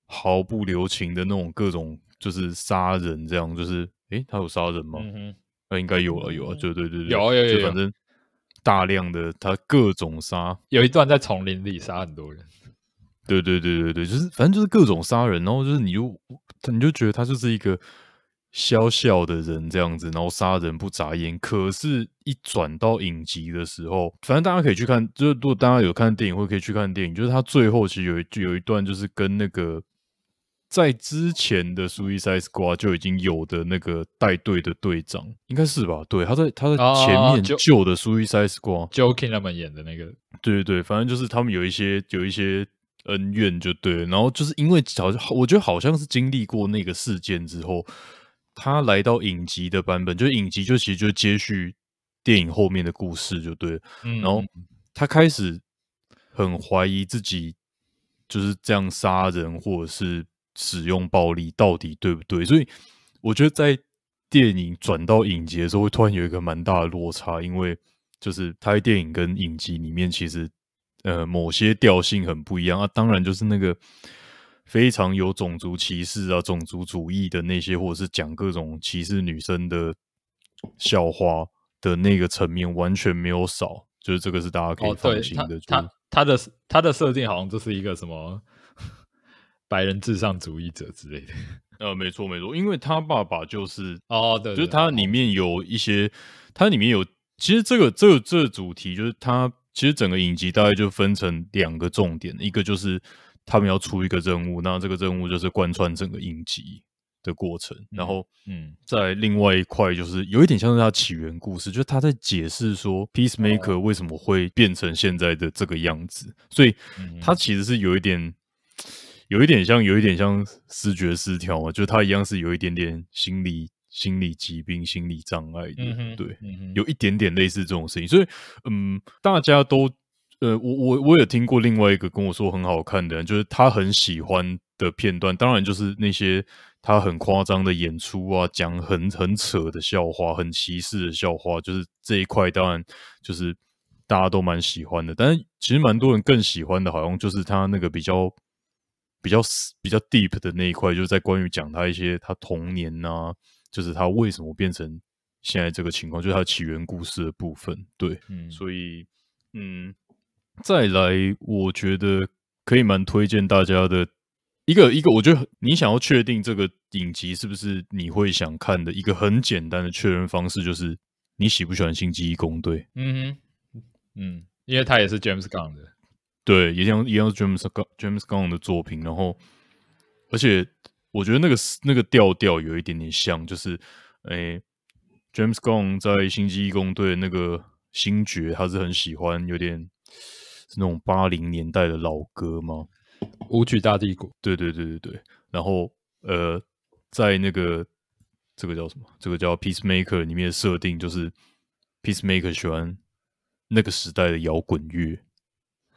毫不留情的那种各种就是杀人，这样就是诶，他有杀人吗？那应该有了，有了，就对对对，有有有，反正。大量的他各种杀，有一段在丛林里杀很多人，对对对对对，就是反正就是各种杀人然后就是你就你就觉得他就是一个小小的人这样子，然后杀人不眨眼。可是，一转到影集的时候，反正大家可以去看，就是如果大家有看电影，会可以去看电影，就是他最后其实有一有一段就是跟那个。在之前的《苏伊塞斯瓜》就已经有的那个带队的队长，应该是吧？对，他在他在前面旧的《苏伊塞斯瓜》j o k i n g 他们演的那个，对对对，反正就是他们有一些有一些恩怨，就对。然后就是因为好像我觉得好像是经历过那个事件之后，他来到影集的版本，就影集就其实就接续电影后面的故事，就对。然后他开始很怀疑自己，就是这样杀人或者是。使用暴力到底对不对？所以我觉得在电影转到影集的时候，会突然有一个蛮大的落差，因为就是拍电影跟影集里面，其实呃某些调性很不一样啊。当然，就是那个非常有种族歧视啊、种族主义的那些，或者是讲各种歧视女生的笑话的那个层面，完全没有少。就是这个是大家可以放心的。他他的他的设定好像就是一个什么。白人至上主义者之类的，呃，没错没错，因为他爸爸就是哦，就是他里面有一些，他里面有其实这个这这主题就是他其实整个影集大概就分成两个重点，一个就是他们要出一个任务，那这个任务就是贯穿整个影集的过程，然后嗯，在另外一块就是有一点像是他起源故事，就是他在解释说 Peacemaker 为什么会变成现在的这个样子，所以他其实是有一点。有一点像，有一点像视觉失调啊，就是他一样是有一点点心理心理疾病、心理障碍的，对，有一点点类似这种事情。所以，嗯，大家都，呃，我我我有听过另外一个跟我说很好看的，就是他很喜欢的片段。当然，就是那些他很夸张的演出啊，讲很很扯的笑话，很歧视的笑话，就是这一块，当然就是大家都蛮喜欢的。但是，其实蛮多人更喜欢的，好像就是他那个比较。比较比较 deep 的那一块，就是在关于讲他一些他童年啊，就是他为什么变成现在这个情况，就是他起源故事的部分。对，嗯，所以，嗯，再来，我觉得可以蛮推荐大家的一个一个，我觉得你想要确定这个影集是不是你会想看的一个很简单的确认方式，就是你喜不喜欢《星际异攻队》？嗯哼，嗯，因为他也是 James Gunn 的。对，也像也是 James g u n James Gunn 的作品，然后，而且我觉得那个那个调调有一点点像，就是诶，James Gunn 在《星际义工队》那个星爵他是很喜欢，有点是那种八零年代的老歌吗？《舞曲大帝国》。对对对对对。然后呃，在那个这个叫什么？这个叫 Peacemaker 里面的设定就是，Peacemaker 喜欢那个时代的摇滚乐。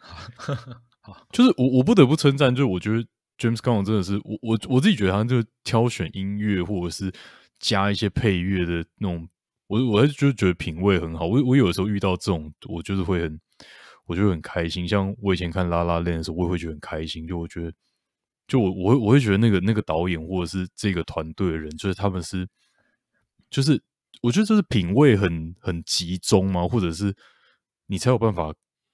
好，就是我我不得不称赞，就是我觉得 James g a m e n 真的是我我我自己觉得，好像就挑选音乐或者是加一些配乐的那种，我我就是觉得品味很好。我我有的时候遇到这种，我就是会很，我觉得很开心。像我以前看《拉拉链》的时候，我也会觉得很开心，就我觉得，就我我会我会觉得那个那个导演或者是这个团队的人，就是他们是，就是我觉得这是品味很很集中嘛，或者是你才有办法。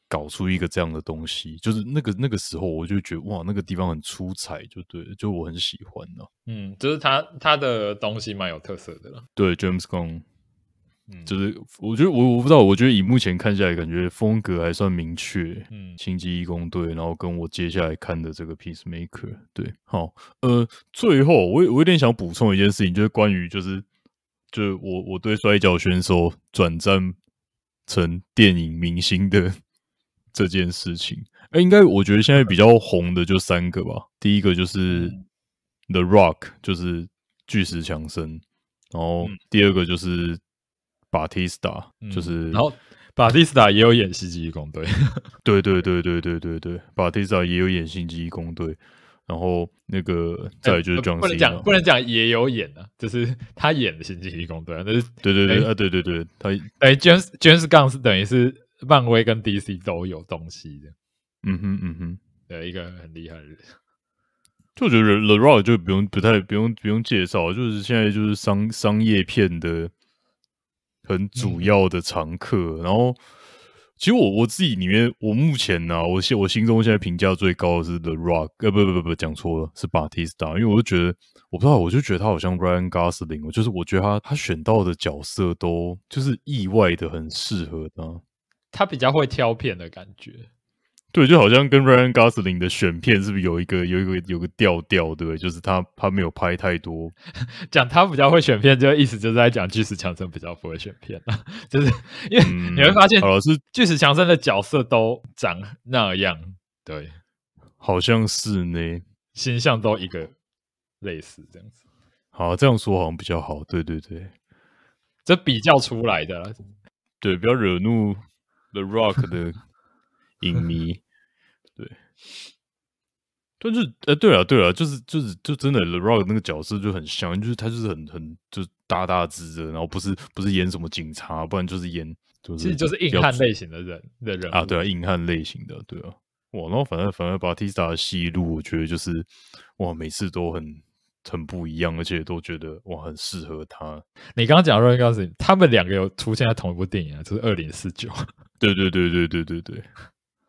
搞出一个这样的东西，就是那个那个时候，我就觉得哇，那个地方很出彩，就对，就我很喜欢呢。嗯，就是他他的东西蛮有特色的。对，James g u n g 嗯，就是我觉得我我不知道，我觉得以目前看下来，感觉风格还算明确。嗯，《星际义工队》，然后跟我接下来看的这个《p e a c e Maker》，对，好，呃，最后我我有点想补充一件事情，就是关于就是就是我我对摔跤选手转战成电影明星的。这件事情，哎，应该我觉得现在比较红的就三个吧。第一个就是 The Rock，就是巨石强森。然后第二个就是巴蒂斯塔，就是然后巴蒂斯塔也有演《星际异攻队》。对对对对对对对对，巴蒂斯塔也有演《星际异攻队》。然后那个再就是，不能讲不能讲也有演啊，就是他演的《星际异攻队》。但是对对对啊，对对对，他哎，James James Gunn 是等于是。漫威跟 DC 都有东西的，嗯哼嗯哼，对，一个很厉害的。就我觉得 The Rock 就不用不太不用不用介绍，就是现在就是商商业片的很主要的常客。然后其实我我自己里面，我目前呢，我心我心中现在评价最高的是 The Rock，呃不不不不讲错了，是 b a t i s t a 因为我就觉得我不知道，我就觉得他好像 Ryan Gosling，就是我觉得他他选到的角色都就是意外的很适合他。他比较会挑片的感觉，对，就好像跟 Ryan Gosling 的选片是不是有一个有一个有个调调，对，就是他他没有拍太多。讲他比较会选片，就意思就是在讲巨石强森比较不会选片，就是因为你会发现，好了，是巨石强森的角色都长那样，对，好像是呢，形象都一个类似这样子。好，这样说好像比较好，对对对，这比较出来的，对，不要惹怒。The Rock 的影迷，对，但是哎，对了，对了，就是就是就真的 The Rock 那个角色就很像，就是他就是很很就大大只的，然后不是不是演什么警察，不然就是演就是就是硬汉类型的人的人啊，对啊，硬汉类型的，对啊，哇，然后反正反正把 Tisa 戏路，我觉得就是哇，每次都很很不一样，而且都觉得哇，很适合他。你刚刚讲，让我告诉你，他们两个有出现在同一部电影啊，就是《二零四九》。对对对对对对对，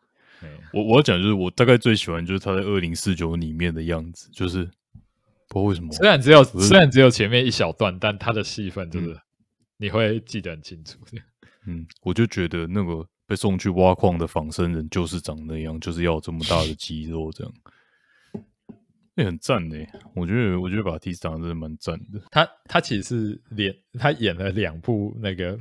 我我要讲就是我大概最喜欢就是他在二零四九里面的样子，就是不知道为什么，虽然只有虽然只有前面一小段，但他的戏份就是你会记得很清楚。嗯，我就觉得那个被送去挖矿的仿生人就是长那样，就是要这么大的肌肉这样，那很赞嘞！我觉得我觉得把 T 字长得真的蛮赞的。他他其实连他演了两部那个。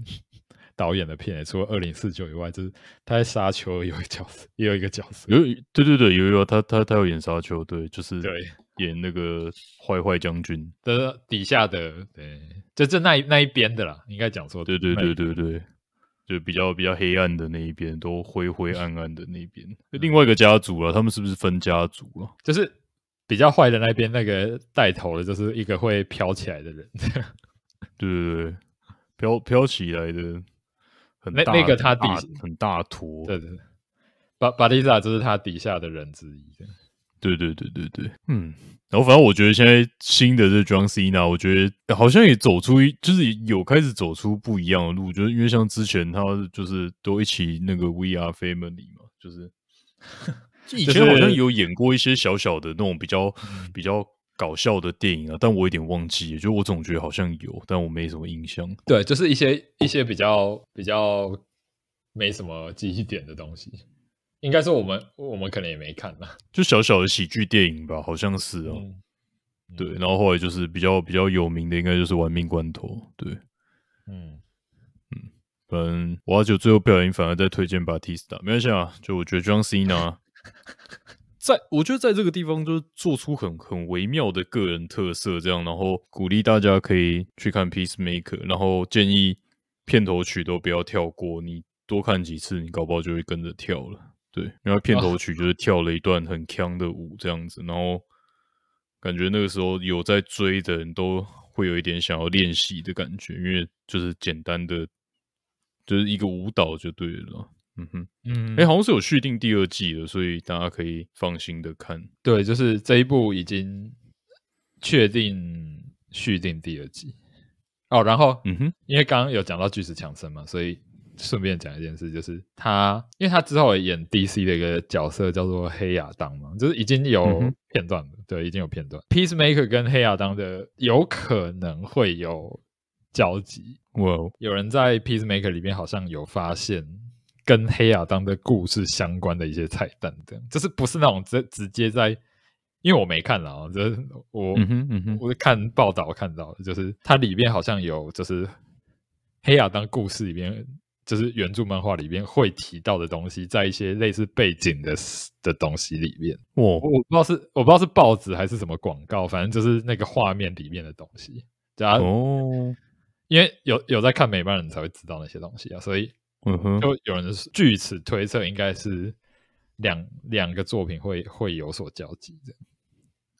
导演的片，除了《二零四九》以外，就是他在《沙丘》有一角色，也有一个角色。有对对对，有有他他他有演沙丘，对，就是对演那个坏坏将军的底下的，对，就这那那一边的啦，应该讲错。对对对对对，就比较比较黑暗的那一边，都灰灰暗暗的那边。另外一个家族了，他们是不是分家族啊？就是比较坏的那边那个带头的，就是一个会飘起来的人。对对对，飘飘起来的。那那个他底很大坨，对对，巴巴蒂萨就是他底下的人之一，对对对对对，嗯，然后反正我觉得现在新的这 John Cena，我觉得好像也走出，就是有开始走出不一样的路，就是因为像之前他就是都一起那个 V R Family 嘛，就是 以前好像有演过一些小小的那种比较比较。搞笑的电影啊，但我有点忘记，就我总觉得好像有，但我没什么印象。对，就是一些一些比较比较没什么记忆点的东西，应该是我们我们可能也没看吧，就小小的喜剧电影吧，好像是哦。对，然后后来就是比较比较有名的，应该就是《玩命关头》。对，嗯嗯，反正我阿九最后表心反而在推荐把 T a 没关系啊，就我觉得 John C 呢。在我觉得在这个地方就是做出很很微妙的个人特色，这样，然后鼓励大家可以去看《Peacemaker》，然后建议片头曲都不要跳过，你多看几次，你搞不好就会跟着跳了。对，因为片头曲就是跳了一段很腔的舞这样子，然后感觉那个时候有在追的人都会有一点想要练习的感觉，因为就是简单的就是一个舞蹈就对了。嗯哼，嗯，哎，好像是有续订第二季了，所以大家可以放心的看。对，就是这一部已经确定续订第二季。哦，然后，嗯哼，因为刚刚有讲到巨石强森嘛，所以顺便讲一件事，就是他，因为他之后演 DC 的一个角色叫做黑亚当嘛，就是已经有片段了，对，已经有片段，Peacemaker 跟黑亚当的有可能会有交集。我有人在 Peacemaker 里面好像有发现。跟黑亚当的故事相关的一些彩蛋的，就是不是那种直直接在，因为我没看啊，这我嗯嗯、我是看报道看到，的，就是它里面好像有，就是黑亚当故事里面，就是原著漫画里面会提到的东西，在一些类似背景的的东西里面，我我不知道是我不知道是报纸还是什么广告，反正就是那个画面里面的东西，对啊，哦，因为有有在看美漫的人才会知道那些东西啊，所以。嗯哼，就有人据此推测，应该是两两个作品会会有所交集的。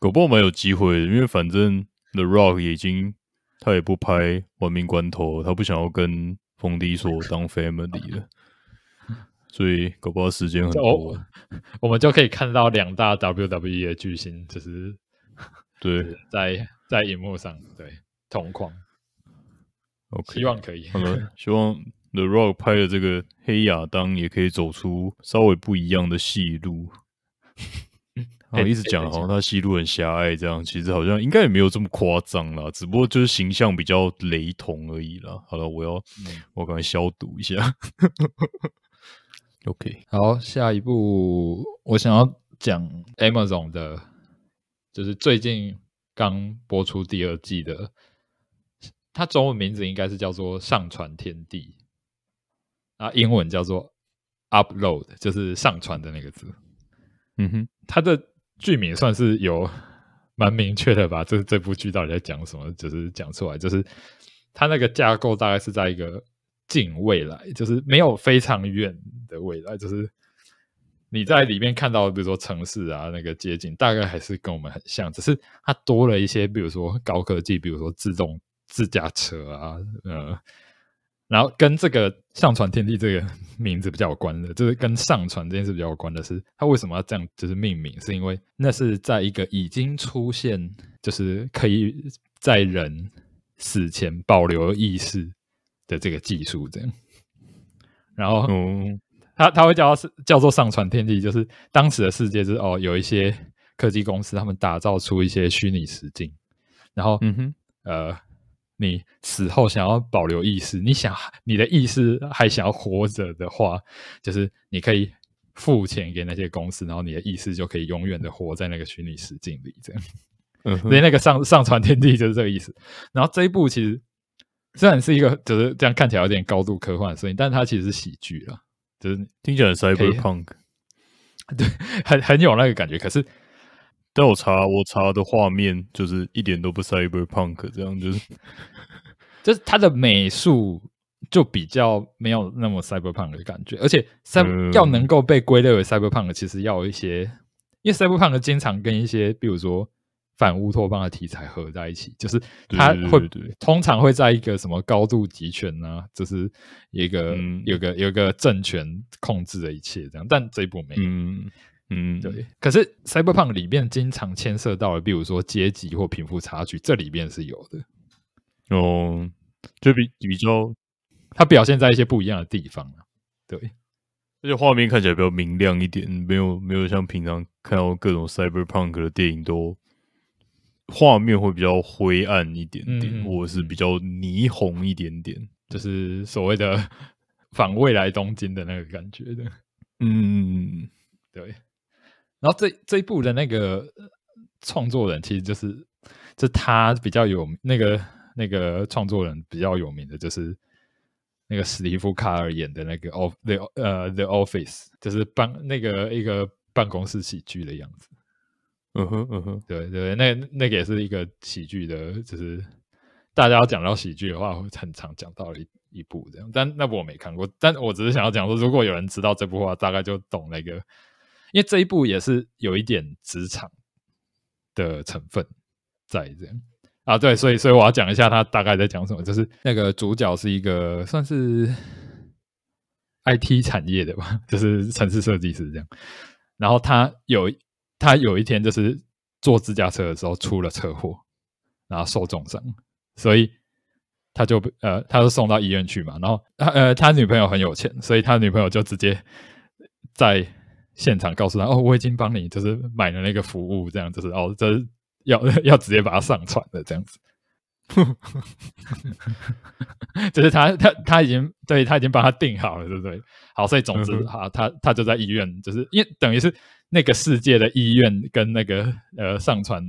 狗波没有机会，因为反正 The Rock 已经他也不拍，玩命关头他不想要跟冯迪所当 Family 了，所以狗波时间很多，我们就可以看到两大 WWE 的巨星，就是对在在荧幕上对同框。OK，希望可以，希望。The Rock 拍的这个黑亚当也可以走出稍微不一样的戏路。我一直讲，好像他戏路很狭隘，这样其实好像应该也没有这么夸张啦，只不过就是形象比较雷同而已啦。好了，我要我赶快消毒一下。OK，好，下一部我想要讲 Amazon 的，就是最近刚播出第二季的，它中文名字应该是叫做《上传天地》。啊，英文叫做 “upload”，就是上传的那个字。嗯哼，它的剧名算是有蛮明确的吧？这这部剧到底在讲什么？就是讲出来，就是它那个架构大概是在一个近未来，就是没有非常远的未来。就是你在里面看到，比如说城市啊，那个街景，大概还是跟我们很像，只是它多了一些，比如说高科技，比如说自动自驾车啊，呃。然后跟这个上传天地这个名字比较有关的，就是跟上传这件事比较有关的是，它为什么要这样？就是命名，是因为那是在一个已经出现，就是可以在人死前保留意识的这个技术这样。然后，嗯，他他会叫是叫做上传天地，就是当时的世界就是哦，有一些科技公司他们打造出一些虚拟实境，然后，嗯哼，呃。你死后想要保留意识，你想你的意识还想要活着的话，就是你可以付钱给那些公司，然后你的意识就可以永远的活在那个虚拟世界里。这样，所以那个上上传天地就是这个意思。然后这一部其实虽然是一个就是这样看起来有点高度科幻的声音，但它其实是喜剧了，就是听起来稍微不是 punk，对，很很有那个感觉。可是。但我查我查的画面，就是一点都不 cyberpunk 这样，就是 就是它的美术就比较没有那么 cyberpunk 的感觉，而且 cy 要能够被归类为 cyberpunk，其实要一些，因为 cyberpunk 经常跟一些比如说反乌托邦的题材合在一起，就是它会通常会在一个什么高度集权啊，就是一个有个有个政权控制的一切这样，但这一部没。有。嗯，对。可是，cyberpunk 里面经常牵涉到的，比如说阶级或贫富差距，这里面是有的。哦，就比比较，它表现在一些不一样的地方啊。对，而且画面看起来比较明亮一点，没有没有像平常看到各种 cyberpunk 的电影都画面会比较灰暗一点点，或者是比较霓虹一点点，就是所谓的仿 未来东京的那个感觉的。嗯，对。然后这这一部的那个创作人其实就是，就他比较有那个那个创作人比较有名的，就是那个史蒂夫·卡尔演的那个《Off The》呃，《The Office》就是办那个一个办公室喜剧的样子。嗯哼嗯哼，对对，那那个也是一个喜剧的，就是大家要讲到喜剧的话，会很常讲到一一部这样，但那部我没看过，但我只是想要讲说，如果有人知道这部话，大概就懂那个。因为这一部也是有一点职场的成分在这样啊，对，所以所以我要讲一下他大概在讲什么，就是那个主角是一个算是 IT 产业的吧，就是城市设计师这样。然后他有他有一天就是坐自驾车的时候出了车祸，然后受重伤，所以他就呃他就送到医院去嘛，然后他呃他女朋友很有钱，所以他女朋友就直接在。现场告诉他哦，我已经帮你就是买了那个服务，这样就是哦，这是要 要直接把它上传的这样子，就是他他他已经对他已经帮他定好了，对不对？好，所以总之，好，他他就在医院，就是因为等于是那个世界的医院跟那个呃上传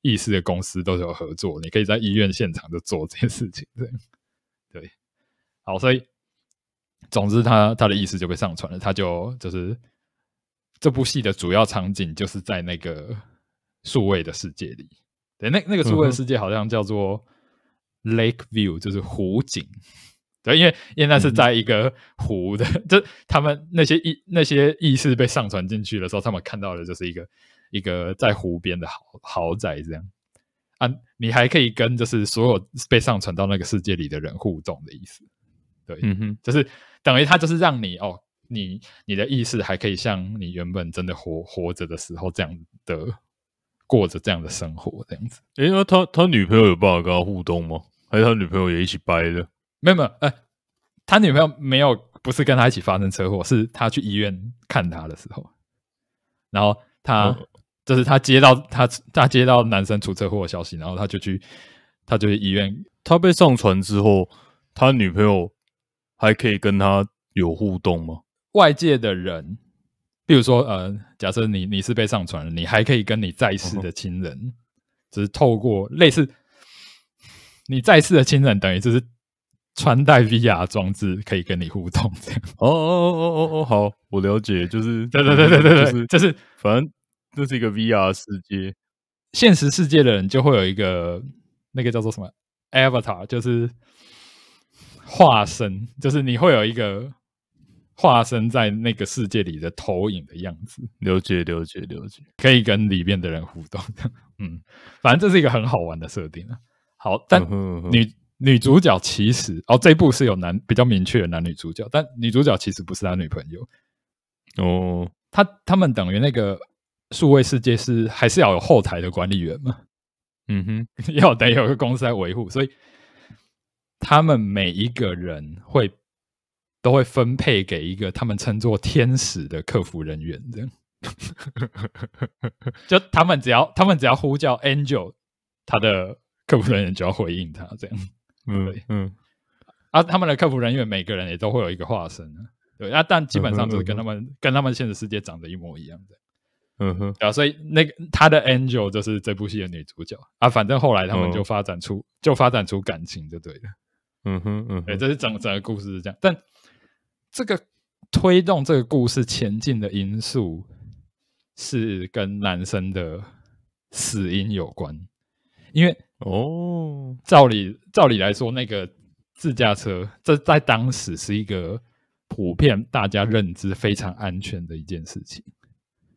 意识的公司都有合作，你可以在医院现场就做这件事情，对，对，好，所以总之，他他的意思就被上传了，他就就是。这部戏的主要场景就是在那个数位的世界里，对，那那个数位世界好像叫做 Lake View，就是湖景。对，因为因为那是在一个湖的，就他们那些意那些意识被上传进去的时候，他们看到的就是一个一个在湖边的豪豪宅这样。啊，你还可以跟就是所有被上传到那个世界里的人互动的意思，对，嗯哼，就是等于他就是让你哦。你你的意识还可以像你原本真的活活着的时候这样的过着这样的生活这样子？哎，那他他女朋友有办法跟他互动吗？还是他女朋友也一起掰的？没有，没有。哎，他女朋友没有，不是跟他一起发生车祸，是他去医院看他的时候。然后他，这是他接到他他接到男生出车祸的消息，然后他就去，他就去医院。他被上传之后，他女朋友还可以跟他有互动吗？外界的人，比如说呃，假设你你是被上传了，你还可以跟你在世的亲人，只是透过类似你在世的亲人，等于就是穿戴 VR 装置可以跟你互动。哦哦哦哦哦，好，我了解，就是对对对对对，就是就是，反正这是一个 VR 世界。现实世界的人就会有一个那个叫做什么 Avatar，就是化身，就是你会有一个。化身在那个世界里的投影的样子，了解，了解，了解，可以跟里面的人互动。嗯，反正这是一个很好玩的设定啊。好，但女女主角其实哦，这部是有男比较明确的男女主角，但女主角其实不是他女朋友。哦，他他们等于那个数位世界是还是要有后台的管理员嘛？嗯哼，要得有个公司来维护，所以他们每一个人会。都会分配给一个他们称作天使的客服人员，这样 就他们只要他们只要呼叫 Angel，他的客服人员就要回应他这样，嗯嗯，啊，他们的客服人员每个人也都会有一个化身，对啊，但基本上就是跟他们跟他们现实世界长得一模一样的，嗯哼，啊，所以那个他的 Angel 就是这部戏的女主角啊，反正后来他们就发展出就发展出感情就对了，嗯哼嗯，对，这是整整个故事是这样，但。这个推动这个故事前进的因素是跟男生的死因有关，因为哦，照理照理来说，那个自驾车这在当时是一个普遍大家认知非常安全的一件事情，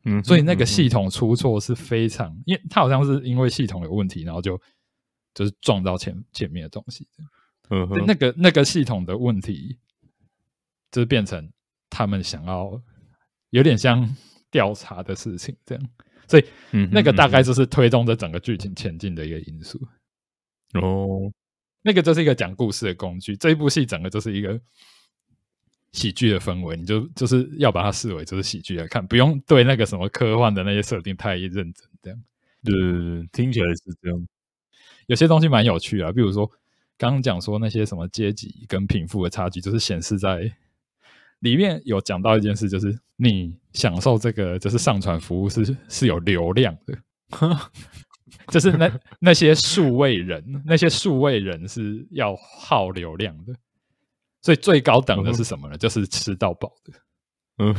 嗯，所以那个系统出错是非常，因为它好像是因为系统有问题，然后就就是撞到前前面的东西，嗯，那个那个系统的问题。就是变成他们想要有点像调查的事情这样，所以那个大概就是推动这整个剧情前进的一个因素。哦，那个就是一个讲故事的工具。这一部戏整个就是一个喜剧的氛围，你就就是要把它视为就是喜剧来看，不用对那个什么科幻的那些设定太认真。这样，对对对，听起来是这样。有些东西蛮有趣啊，比如说刚刚讲说那些什么阶级跟贫富的差距，就是显示在。里面有讲到一件事，就是你享受这个就是上传服务是是有流量的，就是那那些数位人，那些数位人是要耗流量的，所以最高等的是什么呢？就是吃到饱的。嗯，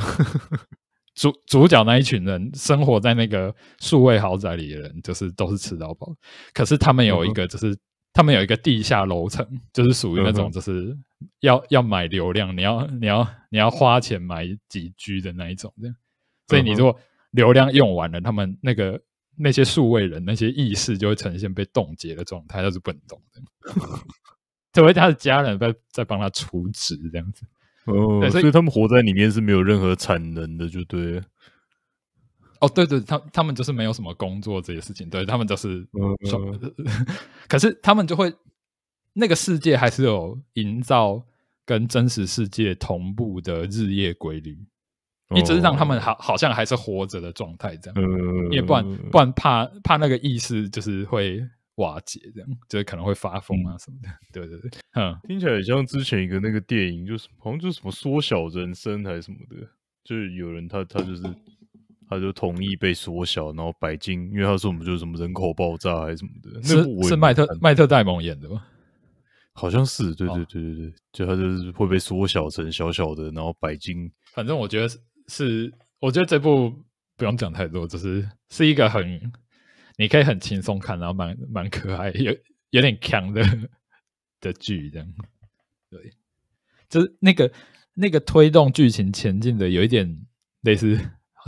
主主角那一群人生活在那个数位豪宅里的人，就是都是吃到饱，可是他们有一个就是。他们有一个地下楼层，就是属于那种，就是要要买流量，你要你要你要花钱买几 G 的那一种样。所以你如果流量用完了，他们那个那些数位人、那些意识就会呈现被冻结的状态，就是不能动的。除非他的家人在在帮他处值这样子。哦，所以他们活在里面是没有任何产能的，就对。哦，对对，他他们就是没有什么工作这些事情，对他们就是，可是他们就会那个世界还是有营造跟真实世界同步的日夜规律，一直让他们好好像还是活着的状态这样，嗯，因为不然不然怕怕那个意识就是会瓦解，这样就是可能会发疯啊什么的，对对对，嗯，听起来很像之前一个那个电影，就是好像就是什么缩小人生还是什么的，就是有人他他就是。他就同意被缩小，然后白金，因为他说我们就是什么人口爆炸还是什么的，是是麦特麦特戴蒙演的吗？好像是，对对对对对，就他就是会被缩小成小小的，然后白金。反正我觉得是，我觉得这部不用讲太多，就是是一个很你可以很轻松看，然后蛮蛮可爱，有有点强的的剧，这样。对，就是那个那个推动剧情前进的有一点类似。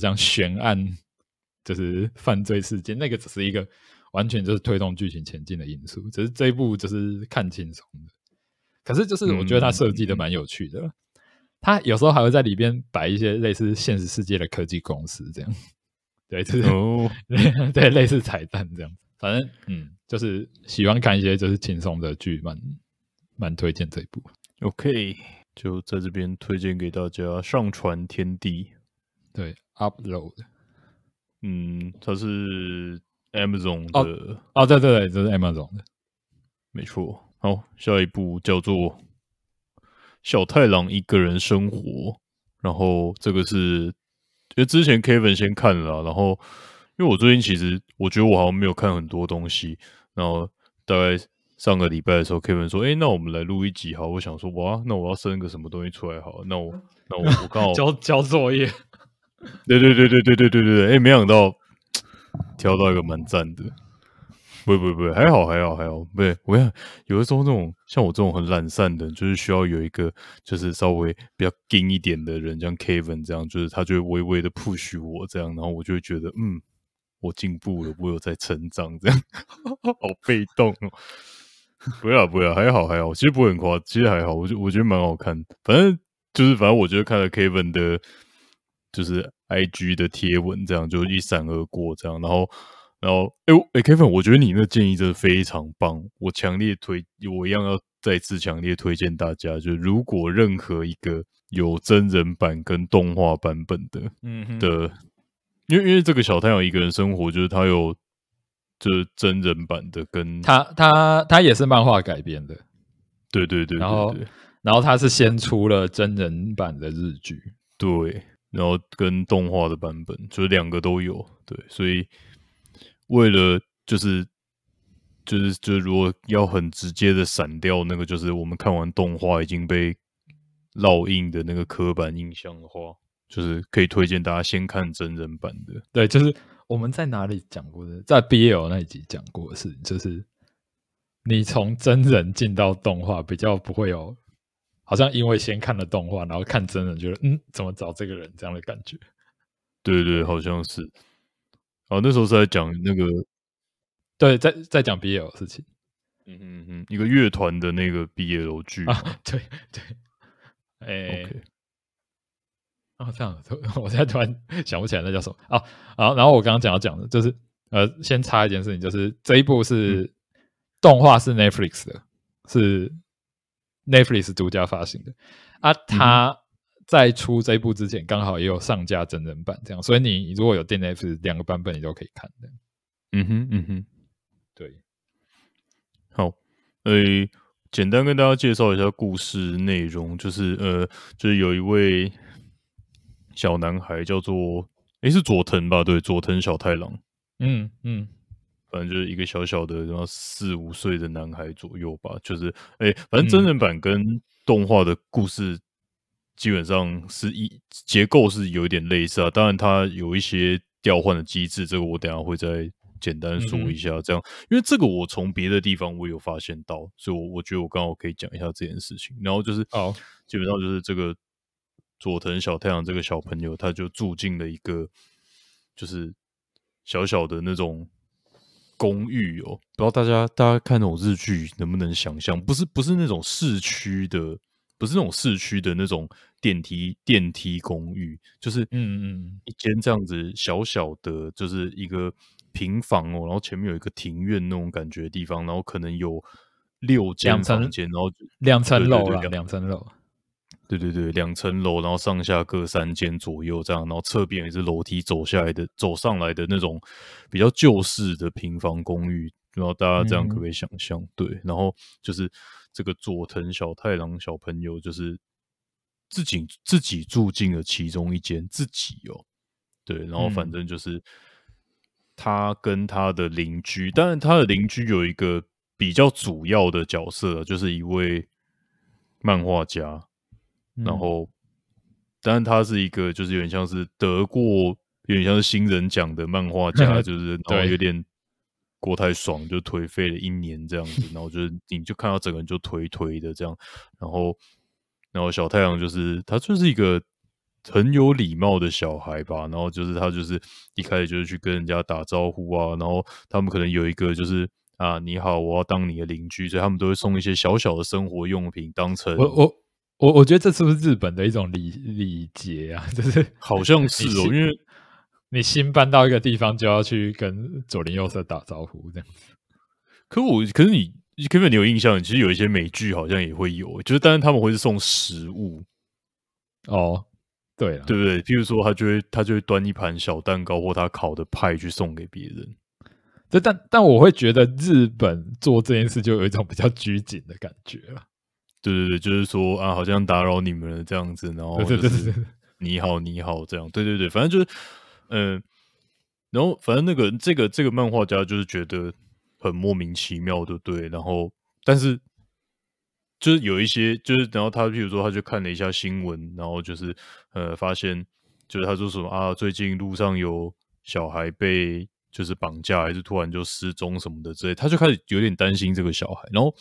像悬案，就是犯罪事件，那个只是一个完全就是推动剧情前进的因素。只是这一部就是看轻松的，可是就是我觉得它设计的蛮有趣的，它有时候还会在里边摆一些类似现实世界的科技公司这样。对，就是 对类似彩蛋这样。反正嗯，就是喜欢看一些就是轻松的剧，蛮蛮推荐这一部。OK，就在这边推荐给大家，《上传天地》。对。Upload，嗯，它是 Amazon 的啊，对对对，这是 Amazon 的，没错。好，下一步叫做小太郎一个人生活。然后这个是，因为之前 Kevin 先看了，然后因为我最近其实我觉得我好像没有看很多东西。然后大概上个礼拜的时候，Kevin 说：“哎，那我们来录一集好。”我想说：“哇，那我要生个什么东西出来好？”那我那我我刚 交交作业。对对对对对对对对对！哎，没想到挑到一个蛮赞的，不不不，还好还好还好，不是。我想有的时候那种像我这种很懒散的，就是需要有一个就是稍微比较硬一点的人，像 Kevin 这样，就是他就会微微的 push 我这样，然后我就会觉得嗯，我进步了，我有在成长这样，好被动哦。不要不要，还好还好，其实不会很夸，其实还好，我觉我觉得蛮好看，反正就是反正我觉得看了 Kevin 的。就是 I G 的贴文，这样就一闪而过，这样，然后，然后，哎，哎，Kevin，我觉得你那建议真的非常棒，我强烈推，我一样要再次强烈推荐大家，就如果任何一个有真人版跟动画版本的，嗯的，因为因为这个小太阳一个人生活，就是他有，就是真人版的跟他他他也是漫画改编的，对对对，然后然后他是先出了真人版的日剧，对。然后跟动画的版本，就是两个都有，对，所以为了就是就是就如果要很直接的闪掉那个，就是我们看完动画已经被烙印的那个刻板印象的话，就是可以推荐大家先看真人版的，对，就是我们在哪里讲过的，在 BL 那一集讲过是，就是你从真人进到动画比较不会有。好像因为先看了动画，然后看真人，觉得嗯，怎么找这个人这样的感觉？对对，好像是。啊，那时候是在讲那个，对，在在讲 BL 的事情。嗯嗯嗯，一个乐团的那个 BL 剧啊，对 对。哎。啊，这样，我现在突然想不起来那叫什么啊啊！然后我刚刚讲要讲的就是，呃，先插一件事情，就是这一部是动画，是 Netflix 的，是。Netflix 独家发行的啊，他在出这一部之前，刚好也有上架真人版这样，所以你如果有订 Netflix，两个版本你都可以看的。嗯哼，嗯哼，对。好，诶，简单跟大家介绍一下故事内容，就是呃，就是有一位小男孩叫做诶是佐藤吧，对，佐藤小太郎。嗯嗯。反正就是一个小小的，然后四五岁的男孩左右吧，就是哎，反正真人版跟动画的故事基本上是一结构是有一点类似啊，当然它有一些调换的机制，这个我等下会再简单说一下。这样，因为这个我从别的地方我有发现到，所以，我我觉得我刚好可以讲一下这件事情。然后就是，哦，基本上就是这个佐藤小太阳这个小朋友，他就住进了一个就是小小的那种。公寓哦，不知道大家大家看那种日剧能不能想象？不是不是那种市区的，不是那种市区的那种电梯电梯公寓，就是嗯嗯，一间这样子小小的，就是一个平房哦，然后前面有一个庭院那种感觉的地方，然后可能有六两层间，然后两层楼了，两层楼。对对对，两层楼，然后上下各三间左右这样，然后侧边也是楼梯走下来的、走上来的那种比较旧式的平房公寓，然后大家这样可不可以想象？对，然后就是这个佐藤小太郎小朋友，就是自己自己住进了其中一间，自己哦，对，然后反正就是他跟他的邻居，但是他的邻居有一个比较主要的角色，就是一位漫画家。然后，但是他是一个，就是有点像是得过，有点像是新人奖的漫画家，就是然后有点过太爽，就颓废了一年这样子。然后，就是你就看到整个人就颓颓的这样。然后，然后小太阳就是他，就是一个很有礼貌的小孩吧。然后就是他，就是一开始就是去跟人家打招呼啊。然后他们可能有一个就是啊，你好，我要当你的邻居，所以他们都会送一些小小的生活用品，当成我我。我我觉得这是不是日本的一种礼礼节啊？就是好像是哦，因为你新搬到一个地方，就要去跟左邻右舍打招呼这样子。可我可是你可 e v 你有印象？其实有一些美剧好像也会有，就是但然他们会是送食物哦，对，对不对？譬如说，他就会他就会端一盘小蛋糕或他烤的派去送给别人。这但但我会觉得日本做这件事就有一种比较拘谨的感觉了。对对对，就是说啊，好像打扰你们了这样子，然后就是你好你好这样，对对对，反正就是嗯，然后反正那个这个这个漫画家就是觉得很莫名其妙，对不对？然后但是就是有一些就是，然后他譬如说他就看了一下新闻，然后就是呃，发现就是他说什么啊，最近路上有小孩被就是绑架，还是突然就失踪什么的之类，他就开始有点担心这个小孩，然后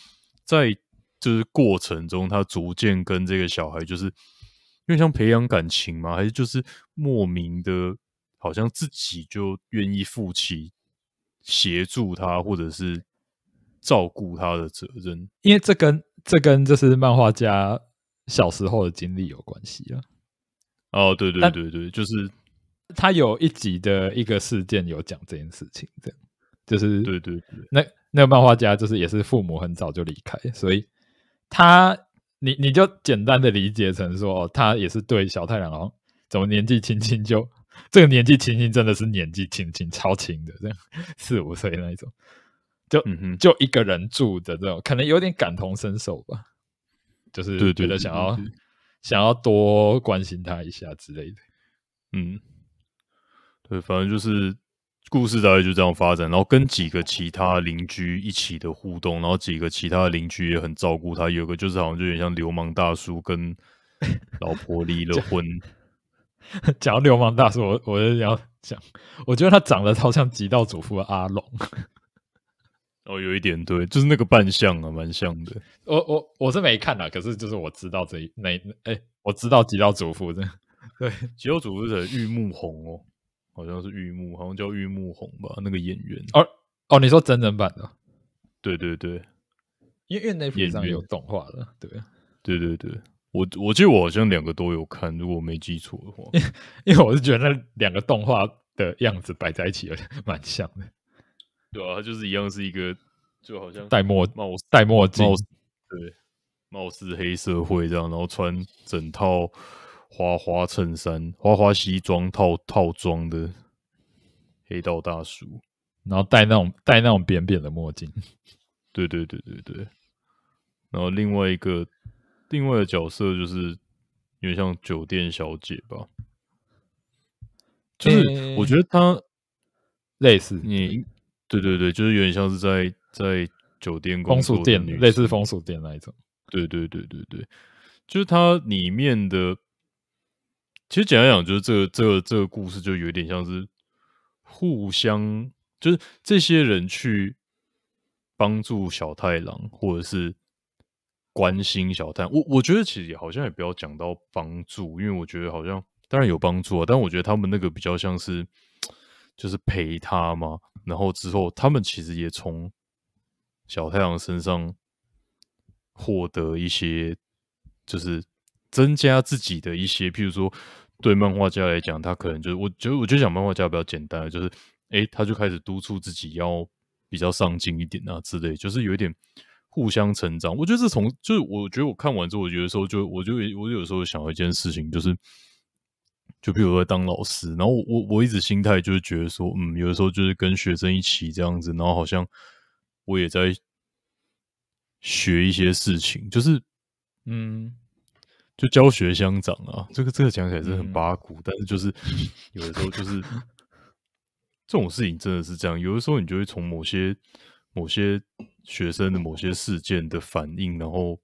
在。就是过程中，他逐渐跟这个小孩，就是因为像培养感情嘛，还是就是莫名的，好像自己就愿意负起协助他或者是照顾他的责任。因为这跟这跟这是漫画家小时候的经历有关系啊。哦，对对对对，就是他有一集的一个事件有讲这件事情，这样就是对对对，那那个漫画家就是也是父母很早就离开，所以。他，你你就简单的理解成说，他也是对小太阳哦，怎么年纪轻轻就 这个年纪轻轻，真的是年纪轻轻超轻的这样，四五岁那一种，就嗯、就一个人住的这种，可能有点感同身受吧，就是觉得想要想要多关心他一下之类的，嗯，对，反正就是。故事大概就这样发展，然后跟几个其他邻居一起的互动，然后几个其他邻居也很照顾他。有个就是好像有点像流氓大叔，跟 老婆离了婚。讲到流氓大叔，我我要讲，我觉得他长得超像极道祖父阿龙。哦，有一点对，就是那个扮相啊，蛮像的。我我我是没看啊，可是就是我知道这那哎，我知道极道祖父的，对极道祖父的玉木红哦。好像是玉木，好像叫玉木宏吧，那个演员。哦哦，你说真人版的？对对对，因为因为那片上有动画的，对对对对，我我记得我好像两个都有看，如果我没记错的话，因为我是觉得那两个动画的样子摆在一起，有点蛮像的。对啊，他就是一样是一个，就好像戴墨帽、戴墨镜，对，貌似黑社会这样，然后穿整套。花花衬衫、花花西装套套装的黑道大叔，然后戴那种戴那种扁扁的墨镜，对对对对对。然后另外一个另外的角色就是有点像酒店小姐吧，就是我觉得他类似你，对对对，就是有点像是在在酒店光速店，类似风俗店那一种。对对对对对，就是它里面的。其实讲来讲就是这个，这个这个故事就有点像是互相，就是这些人去帮助小太郎，或者是关心小太。我我觉得其实好像也不要讲到帮助，因为我觉得好像当然有帮助，啊，但我觉得他们那个比较像是就是陪他嘛。然后之后他们其实也从小太郎身上获得一些，就是增加自己的一些，譬如说。对漫画家来讲，他可能就是我觉得，我就讲漫画家比较简单，就是诶，他就开始督促自己要比较上进一点啊之类，就是有一点互相成长。我觉得从就是，我觉得我看完之后，我觉得时候就，我就我有时候想一件事情，就是就譬如说当老师，然后我我我一直心态就是觉得说，嗯，有的时候就是跟学生一起这样子，然后好像我也在学一些事情，就是嗯。就教学相长啊，这个这个讲起来是很八股，但是就是 有的时候就是这种事情真的是这样，有的时候你就会从某些某些学生的某些事件的反应，然后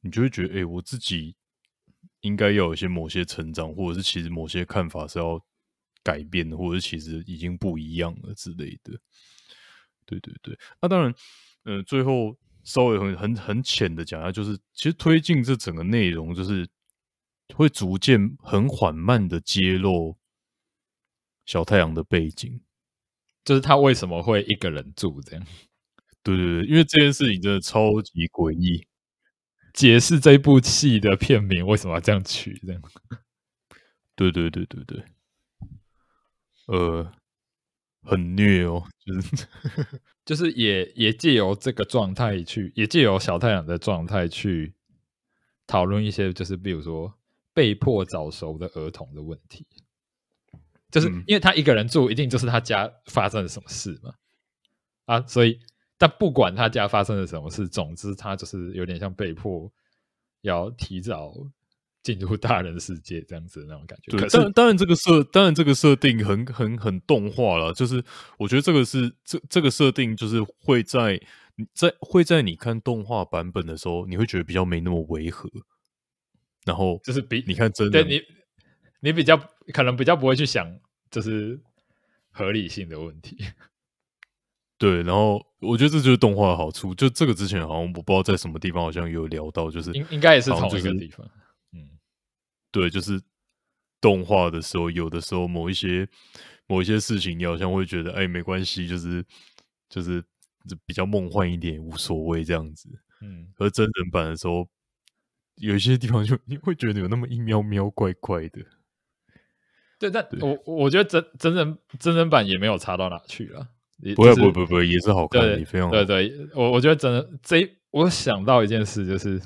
你就会觉得，哎，我自己应该要有一些某些成长，或者是其实某些看法是要改变，或者其实已经不一样了之类的。对对对，那当然，嗯，最后。稍微很很很浅的讲，一下，就是其实推进这整个内容，就是会逐渐很缓慢的揭露小太阳的背景，就是他为什么会一个人住这样。对对对，因为这件事情真的超级诡异。解释这部戏的片名为什么要这样取，这样。对对对对对。呃。很虐哦，就是 就是也也借由这个状态去，也借由小太阳的状态去讨论一些，就是比如说被迫早熟的儿童的问题，就是因为他一个人住，一定就是他家发生了什么事嘛，啊，所以但不管他家发生了什么事，总之他就是有点像被迫要提早。进入大人世界这样子那种感觉。对，当然当然这个设当然这个设定很很很动画了，就是我觉得这个是这这个设定就是会在在会在你看动画版本的时候，你会觉得比较没那么违和。然后就是比你看真的你你比较可能比较不会去想就是合理性的问题。对，然后我觉得这就是动画的好处。就这个之前好像我不知道在什么地方好像有聊到，就是应应该也是同一个地方。对，就是动画的时候，有的时候某一些某一些事情，你好像会觉得，哎，没关系，就是就是比较梦幻一点，无所谓这样子。嗯，而真人版的时候，有一些地方就你会觉得有那么一喵喵怪怪的。对，但我我觉得真真人真人版也没有差到哪去了。不会，不不不，也是好看的。对对，我我觉得真的这，我想到一件事就是。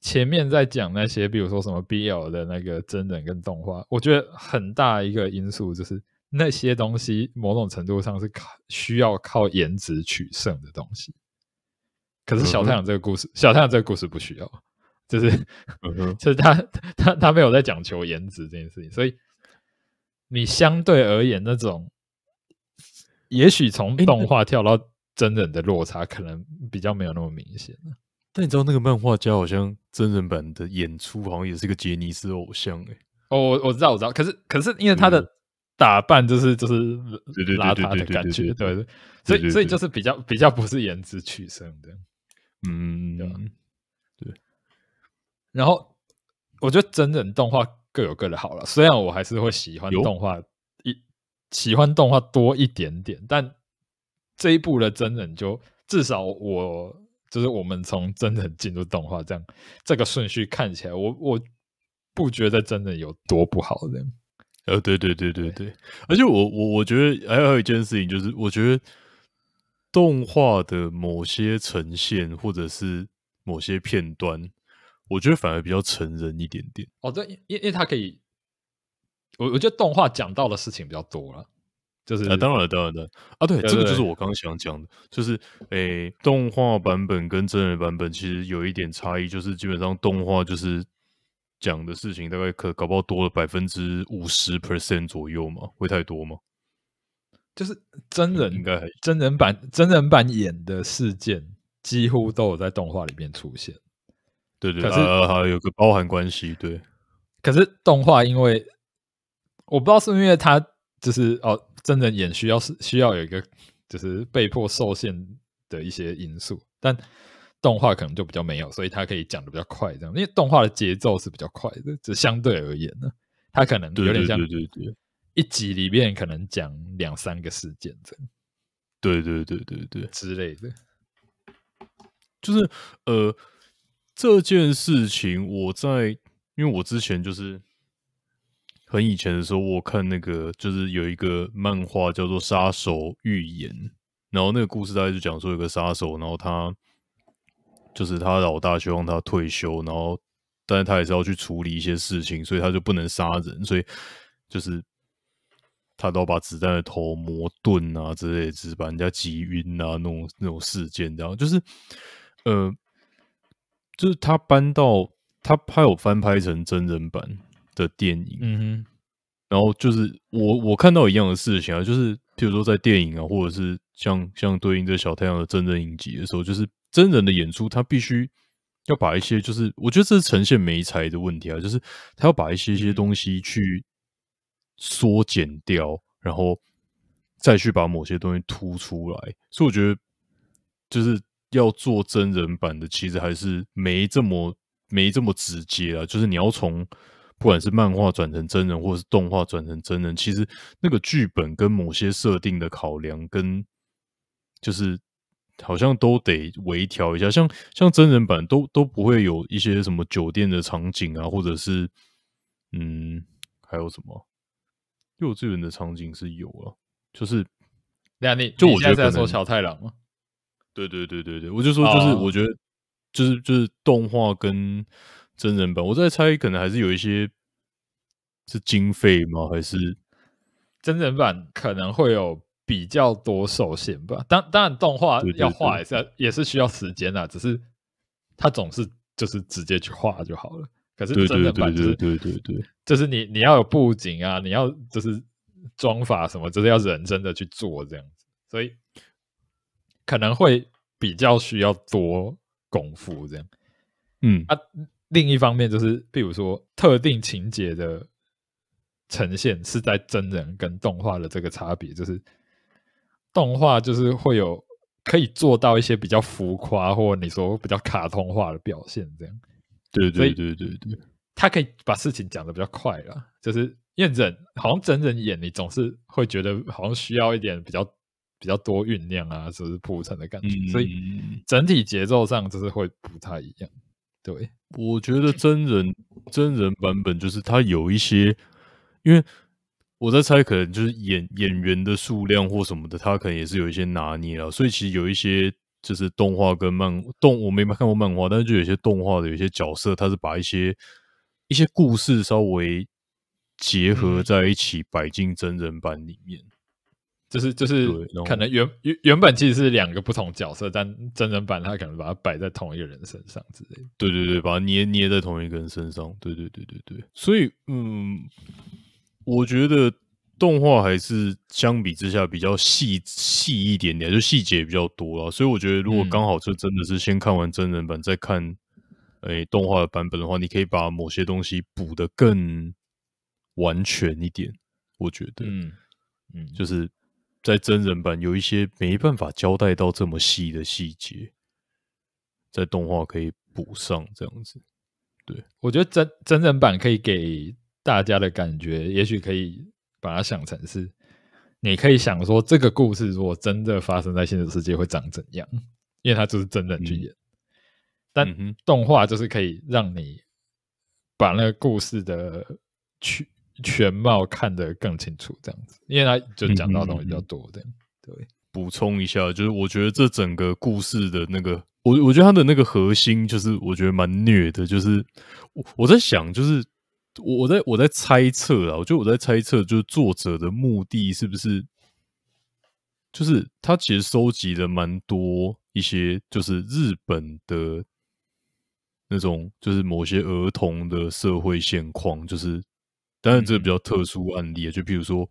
前面在讲那些，比如说什么 BL 的那个真人跟动画，我觉得很大一个因素就是那些东西某种程度上是靠需要靠颜值取胜的东西。可是小太阳这个故事，小太阳这个故事不需要，就是 就是他他他没有在讲求颜值这件事情，所以你相对而言，那种也许从动画跳到真人的落差，可能比较没有那么明显。但你知道那个漫画家好像真人版的演出好像也是个杰尼斯偶像哎哦我我知道我知道可是可是因为他的打扮就是就是邋遢的感觉对所以所以就是比较比较不是颜值取胜的嗯对然后我觉得真人动画各有各的好了虽然我还是会喜欢动画一喜欢动画多一点点但这一部的真人就至少我。就是我们从真人进入动画，这样这个顺序看起来，我我不觉得真的有多不好。人，呃，对对对对对，而且我我我觉得，还还有一件事情，就是我觉得动画的某些呈现，或者是某些片段，我觉得反而比较成人一点点。哦，对，因因为它可以，我我觉得动画讲到的事情比较多了。就是当然，当然，当然啊！对，这个就是我刚想讲的，就是诶，动画版本跟真人版本其实有一点差异，就是基本上动画就是讲的事情，大概可搞不好多了百分之五十 percent 左右嘛，会太多吗？就是真人应该真人版真人版演的事件，几乎都有在动画里面出现。对对，可是还有个包含关系。对，可是动画因为我不知道是因为它就是哦。真人演需要是需要有一个就是被迫受限的一些因素，但动画可能就比较没有，所以它可以讲的比较快，这样，因为动画的节奏是比较快的，这相对而言呢，它可能有点像，对对对，一集里面可能讲两三个事件，这样，对对对对对之类的，就是呃，这件事情我在，因为我之前就是。很以前的时候，我看那个就是有一个漫画叫做《杀手预言》，然后那个故事大概就讲说有个杀手，然后他就是他老大希望他退休，然后但是他也是要去处理一些事情，所以他就不能杀人，所以就是他都把子弹的头磨钝啊，之类只是把人家击晕啊，那种那种事件这样，就是呃，就是他搬到他拍我翻拍成真人版。的电影，嗯哼，然后就是我我看到一样的事情啊，就是譬如说在电影啊，或者是像像对应这小太阳的真人影集的时候，就是真人的演出，他必须要把一些就是我觉得这是呈现没才的问题啊，就是他要把一些一些东西去缩减掉，然后再去把某些东西突出来，所以我觉得就是要做真人版的，其实还是没这么没这么直接啊，就是你要从。不管是漫画转成真人，或是动画转成真人，其实那个剧本跟某些设定的考量，跟就是好像都得微调一下。像像真人版都都不会有一些什么酒店的场景啊，或者是嗯，还有什么幼稚园的场景是有啊，就是那，你就我现在在说小太郎吗？对对对对对，我就说就是，我觉得就是就是动画跟。真人版，我在猜，可能还是有一些是经费吗？还是真人版可能会有比较多受限吧？当当然，动画要画一下也是需要时间啊，只是他总是就是直接去画就好了。可是真人版，对对对对对对，就是你你要有布景啊，你要就是装法什么，就是要认真的去做这样子，所以可能会比较需要多功夫这样。嗯啊。另一方面，就是比如说特定情节的呈现是在真人跟动画的这个差别，就是动画就是会有可以做到一些比较浮夸，或你说比较卡通化的表现，这样。对对对对对，他可以把事情讲的比较快了，就是因为人好像真人演，你总是会觉得好像需要一点比较比较多酝酿啊，就是铺陈的感觉，所以整体节奏上就是会不太一样。对，我觉得真人真人版本就是他有一些，因为我在猜，可能就是演演员的数量或什么的，他可能也是有一些拿捏了。所以其实有一些就是动画跟漫动，我没看过漫画，但是就有些动画的有些角色，他是把一些一些故事稍微结合在一起摆进真人版里面。就是就是，可能原原原本其实是两个不同角色，但真人版他可能把它摆在同一个人身上之类。对对对，把它捏捏在同一个人身上。对对对对对。所以，嗯，我觉得动画还是相比之下比较细细一点点，就细节比较多了。所以，我觉得如果刚好就真的是先看完真人版再看诶动画的版本的话，你可以把某些东西补的更完全一点。我觉得，嗯嗯，就是。在真人版有一些没办法交代到这么细的细节，在动画可以补上这样子。对，我觉得真真人版可以给大家的感觉，也许可以把它想成是，你可以想说这个故事如果真的发生在现实世界会长怎样，因为它就是真人去演。但动画就是可以让你把那个故事的去。全貌看得更清楚，这样子，因为他就讲到的东西比较多，这样对。补充一下，就是我觉得这整个故事的那个，我我觉得他的那个核心就是，我觉得蛮虐的。就是我我在想，就是我我在我在猜测啊，我觉得我在猜测，就是作者的目的是不是，就是他其实收集了蛮多一些，就是日本的那种，就是某些儿童的社会现况，就是。当然，这比较特殊案例，就比如说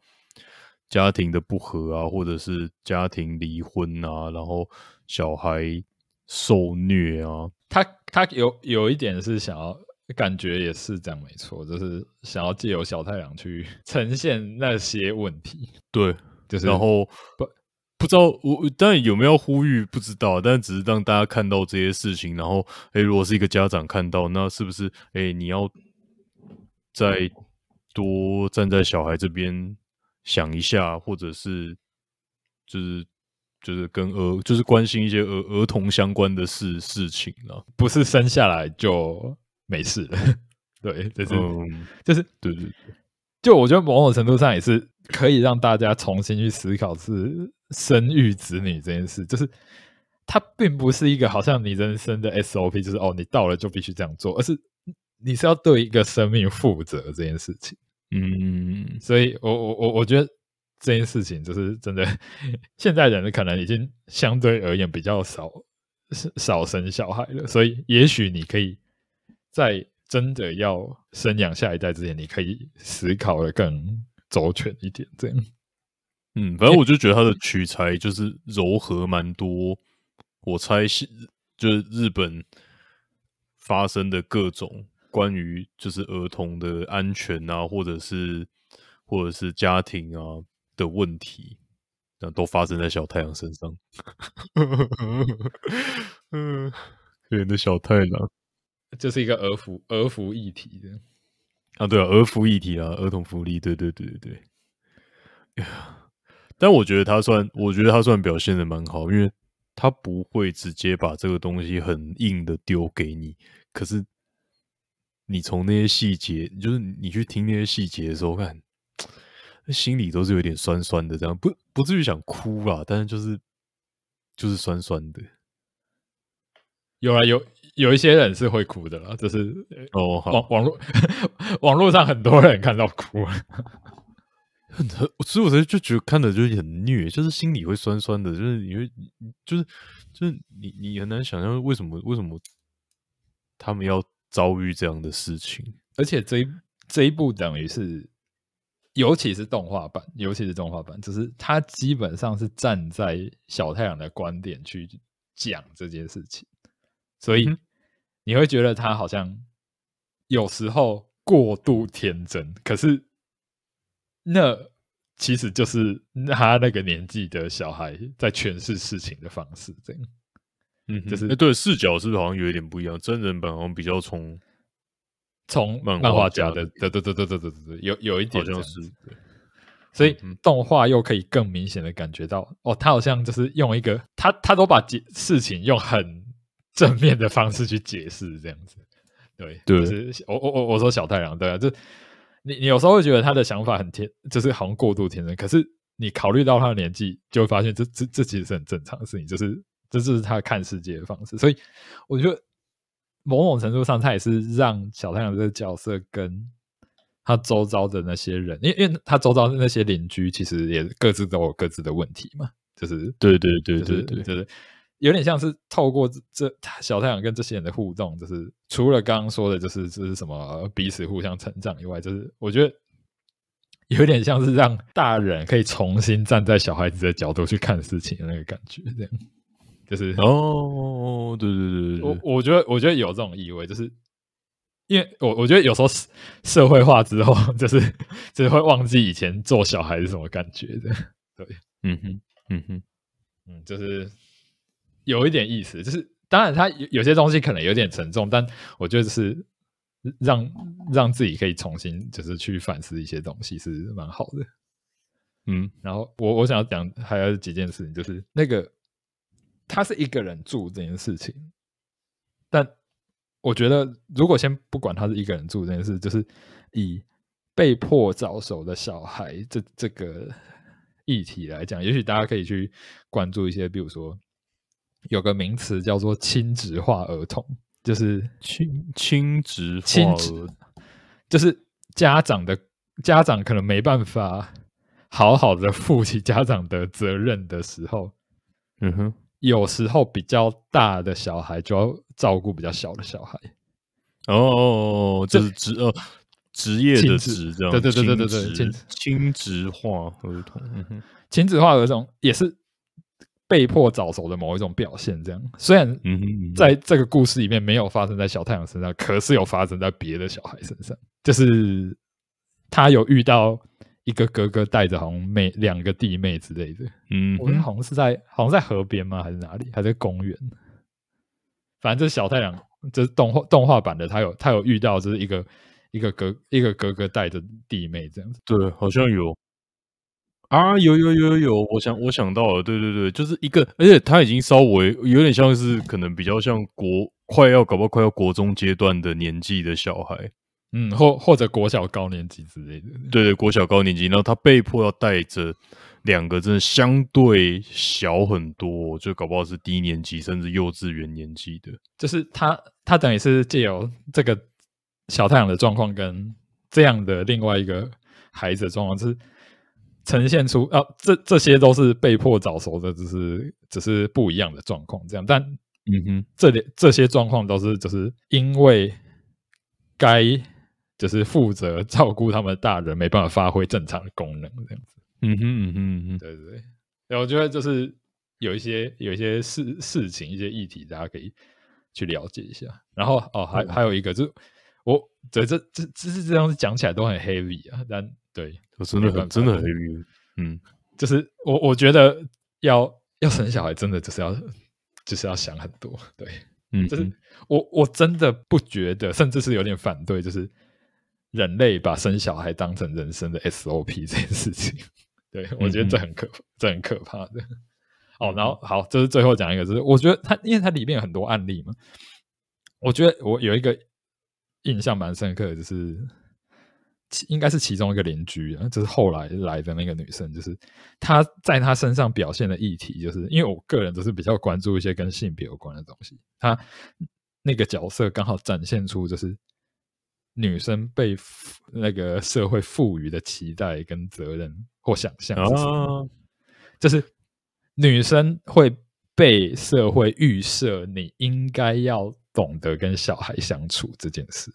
家庭的不和啊，或者是家庭离婚啊，然后小孩受虐啊，他他有有一点是想要感觉也是这样没错，就是想要借由小太阳去 呈现那些问题。对，就是然后不不知道我，但有没有呼吁不知道，但只是让大家看到这些事情，然后哎，如果是一个家长看到，那是不是哎你要在。多站在小孩这边想一下，或者是就是就是跟儿就是关心一些儿儿童相关的事事情了，不是生下来就没事了。对，这是就是对对对，就我觉得某种程度上也是可以让大家重新去思考是生育子女这件事，就是它并不是一个好像你人生的 SOP，就是哦，你到了就必须这样做，而是你是要对一个生命负责这件事情。嗯，所以，我我我我觉得这件事情就是真的，现在人可能已经相对而言比较少少生小孩了，所以也许你可以在真的要生养下一代之前，你可以思考的更周全一点。这样，嗯，反正我就觉得它的取材就是柔和蛮多，我猜是就是日本发生的各种。关于就是儿童的安全啊，或者是或者是家庭啊的问题，那都发生在小太阳身上。嗯，可怜的小太阳，这是一个儿福儿福一体的啊。对啊，儿福一体啊，儿童福利。对对对对对。但我觉得他算，我觉得他算表现的蛮好，因为他不会直接把这个东西很硬的丢给你，可是。你从那些细节，就是你去听那些细节的时候，看心里都是有点酸酸的，这样不不至于想哭吧，但是就是就是酸酸的。有啊，有有一些人是会哭的啦，就是哦。网网络 网络上很多人看到哭了，所以我觉就觉得看的就很虐，就是心里会酸酸的，就是因为就是就是你你很难想象为什么为什么他们要。遭遇这样的事情，而且这一这一部等于是，尤其是动画版，尤其是动画版，就是他基本上是站在小太阳的观点去讲这件事情，所以你会觉得他好像有时候过度天真，可是那其实就是他那个年纪的小孩在诠释事情的方式，这样。嗯，就是对视角是不是好像有一点不一样？真人版好像比较从从漫画家的，对对对对对对对，有有一点像是，所以动画又可以更明显的感觉到，哦，他好像就是用一个他他都把解事情用很 正面的方式去解释这样子，对对，是我我我我说小太阳对啊，就你你有时候会觉得他的想法很天，就是好像过度天真，可是你考虑到他的年纪，就会发现这这这其实是很正常的事情，就是。这是他看世界的方式，所以我觉得某种程度上，他也是让小太阳这个角色跟他周遭的那些人，因因为他周遭的那些邻居，其实也各自都有各自的问题嘛。就是对对对对对，就是有点像是透过这小太阳跟这些人的互动，就是除了刚刚说的，就是就是什么彼此互相成长以外，就是我觉得有点像是让大人可以重新站在小孩子的角度去看事情的那个感觉，这样。就是哦，对对对对我我觉得我觉得有这种意味，就是因为我我觉得有时候社会化之后，就是就是会忘记以前做小孩是什么感觉的，对，嗯哼，嗯哼，嗯，就是有一点意思，就是当然它有有些东西可能有点沉重，但我觉得就是让让自己可以重新就是去反思一些东西是蛮好的，嗯，然后我我想要讲还有几件事情，就是那个。他是一个人住这件事情，但我觉得，如果先不管他是一个人住这件事，就是以被迫早熟的小孩这这个议题来讲，也许大家可以去关注一些，比如说有个名词叫做“亲职化儿童”，就是亲亲职亲职，就是家长的家长可能没办法好好的负起家长的责任的时候，嗯哼。有时候比较大的小孩就要照顾比较小的小孩，哦，这是职呃职业的职这样，对对对对对对，亲职化儿童，亲职化儿童也是被迫早熟的某一种表现。这样，虽然在这个故事里面没有发生在小太阳身上，可是有发生在别的小孩身上，就是他有遇到。一个哥哥带着红妹，两个弟妹之类的。嗯，我好像是在，好像在河边吗？还是哪里？还在公园？反正这小太阳，这是动画动画版的。他有他有遇到，这是一个一个哥一个哥哥带着弟妹这样子。对，好像有啊，有有有有有。我想我想到了，对对对，就是一个，而且他已经稍微有点像是可能比较像国快要搞不好快要国中阶段的年纪的小孩。嗯，或或者国小高年级之类的，对对，国小高年级，然后他被迫要带着两个真的相对小很多，就搞不好是低年级甚至幼稚园年纪的，就是他他等于是借由这个小太阳的状况跟这样的另外一个孩子的状况，是呈现出啊，这这些都是被迫早熟的，只是只是不一样的状况这样，但嗯哼，这里这些状况都是就是因为该。就是负责照顾他们大人，没办法发挥正常的功能，这样子。嗯哼哼哼，对对对。然后我觉得就是有一些有一些事事情，一些议题，大家可以去了解一下。然后哦，还还有一个，就是我这这这这是这样子讲起来都很 heavy 啊。但对，我真的很真的很 heavy。嗯，就是我我觉得要要生小孩，真的就是要就是要想很多。对，嗯，就是我我真的不觉得，甚至是有点反对，就是。人类把生小孩当成人生的 SOP 这件事情，对我觉得这很可，这很可怕的。哦，然后好，这是最后讲一个，就是我觉得它，因为它里面有很多案例嘛。我觉得我有一个印象蛮深刻，的，就是应该是其中一个邻居，就是后来来的那个女生，就是她在她身上表现的议题，就是因为我个人都是比较关注一些跟性别有关的东西，她那个角色刚好展现出就是。女生被那个社会赋予的期待跟责任或想象，就是女生会被社会预设你应该要懂得跟小孩相处这件事。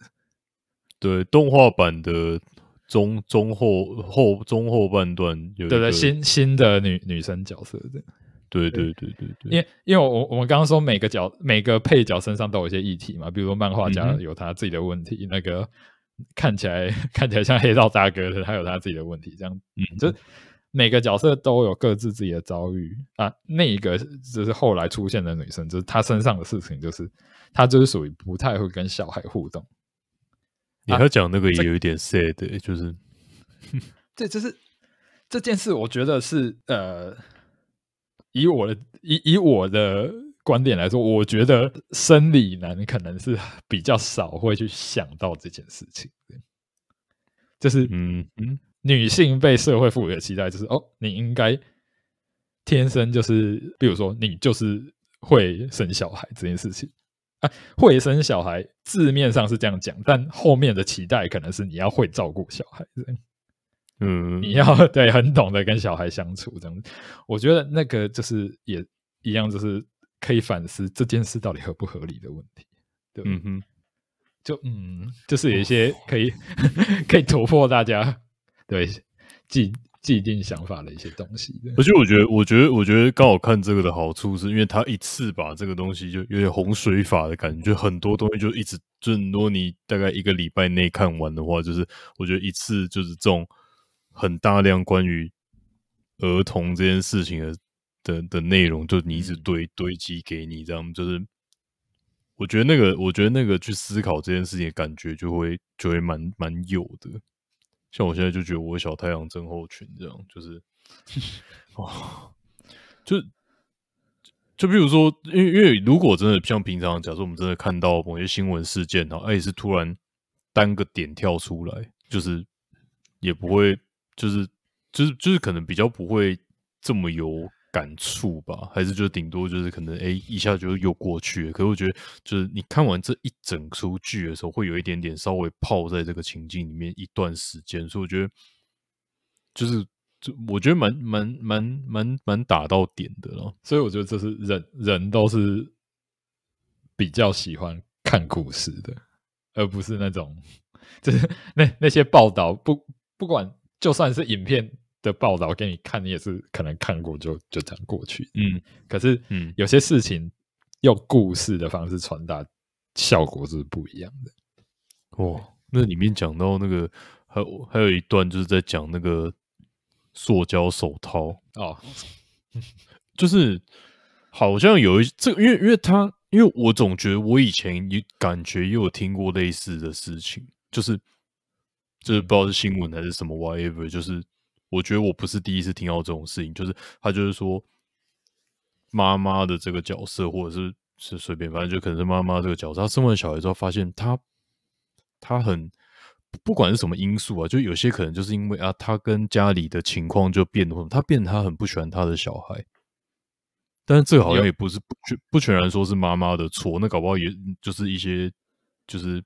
对，动画版的中中后后中后半段有，对对，新新的女女生角色这样。对对对对对，因为因为我我们刚刚说每个角每个配角身上都有一些议题嘛，比如说漫画家有他自己的问题，那个看起来 看起来像黑道大哥的，他有他自己的问题，这样嗯，就是每个角色都有各自自己的遭遇啊。那一个就是后来出现的女生，就是她身上的事情，就是她就是属于不太会跟小孩互动。你要讲那个也有一点 sad，就是这，就是 这件事，我觉得是呃。以我的以以我的观点来说，我觉得生理男可能是比较少会去想到这件事情。就是，嗯嗯，女性被社会赋予的期待，就是哦，你应该天生就是，比如说，你就是会生小孩这件事情啊，会生小孩字面上是这样讲，但后面的期待可能是你要会照顾小孩嗯，你要 对很懂得跟小孩相处，这样我觉得那个就是也一样，就是可以反思这件事到底合不合理的问题，对，嗯哼，就嗯，就是有一些可以 可以突破大家对既既定想法的一些东西。而且我觉得，我觉得，我觉得，刚好看这个的好处是因为他一次把这个东西就有点洪水法的感觉，很多东西就一直就如果你大概一个礼拜内看完的话，就是我觉得一次就是这种。很大量关于儿童这件事情的的的内容，就你一直堆堆积给你，这样就是，我觉得那个，我觉得那个去思考这件事情，感觉就会就会蛮蛮有的。像我现在就觉得，我小太阳症候群这样，就是 哦，就就比如说，因为因为如果真的像平常，假设我们真的看到某些新闻事件啊，而且是突然单个点跳出来，就是也不会。就是就是就是可能比较不会这么有感触吧，还是就顶多就是可能哎一下就又过去。了。可是我觉得就是你看完这一整出剧的时候，会有一点点稍微泡在这个情境里面一段时间，所以我觉得就是就我觉得蛮蛮蛮蛮蛮打到点的了。所以我觉得这是人人都是比较喜欢看故事的，而不是那种 就是那那些报道不不管。就算是影片的报道给你看，你也是可能看过就就这样过去。嗯，可是嗯，有些事情用故事的方式传达，效果是不一样的。哦，那里面讲到那个，还还有一段就是在讲那个塑胶手套啊，就是好像有一这，因为因为他，因为我总觉得我以前也感觉也有听过类似的事情，就是。就是不知道是新闻还是什么，whatever。就是我觉得我不是第一次听到这种事情，就是他就是说妈妈的这个角色，或者是是随便，反正就可能是妈妈这个角色，她生完小孩之后发现她她很不管是什么因素啊，就有些可能就是因为啊，她跟家里的情况就变，或她变，她很不喜欢她的小孩。但是这个好像也不是不不全然说是妈妈的错，那搞不好也就是一些就是。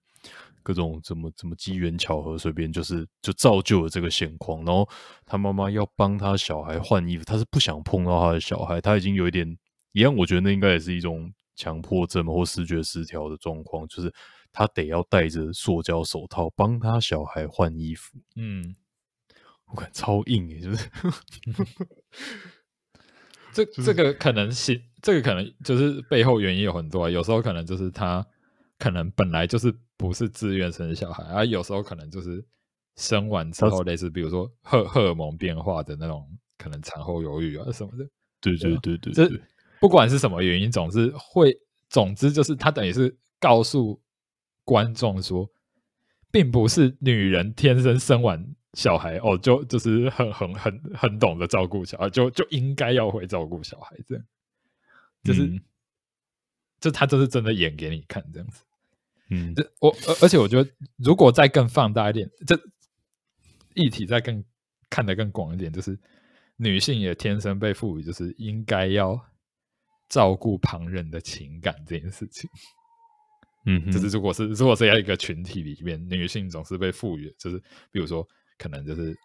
各种怎么怎么机缘巧合，随便就是就造就了这个现况。然后他妈妈要帮他小孩换衣服，他是不想碰到他的小孩。他已经有一点，一样，我觉得那应该也是一种强迫症或视觉失调的状况，就是他得要戴着塑胶手套帮他小孩换衣服。嗯，我觉超硬诶、就是？这 这个可能是，这个可能就是背后原因有很多。有时候可能就是他可能本来就是。不是自愿生小孩啊，有时候可能就是生完之后，类似比如说荷荷尔蒙变化的那种，可能产后忧郁啊什么的。对对对对，这不管是什么原因，总是会，总之就是他等于是告诉观众说，并不是女人天生生完小孩哦，就就是很很很很懂得照顾小孩，就就应该要会照顾小孩这样。就是，就他就是真的演给你看这样子。嗯，这我而而且我觉得，如果再更放大一点，这议题再更看得更广一点，就是女性也天生被赋予就是应该要照顾旁人的情感这件事情。嗯，就是如果是如果是这一个群体里面，女性总是被赋予，就是比如说可能就是。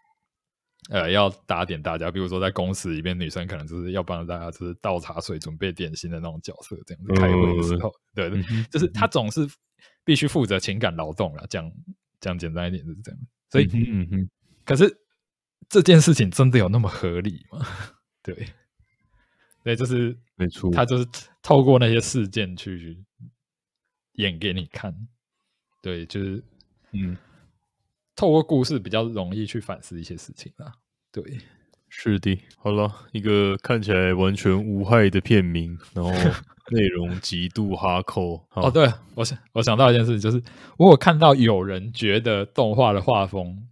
呃，要打点大家，比如说在公司里面，女生可能就是要帮大家就是倒茶水、准备点心的那种角色，这样子开会的时候，对，就是她总是必须负责情感劳动了。讲讲简单一点是这样，所以，可是这件事情真的有那么合理吗？对，对，就是没错，他就是透过那些事件去演给你看，对，就是嗯。透过故事比较容易去反思一些事情啊，对，是的。好了，一个看起来完全无害的片名，然后内容极度哈扣。哦，对我想我想到一件事情，就是如果看到有人觉得动画的画风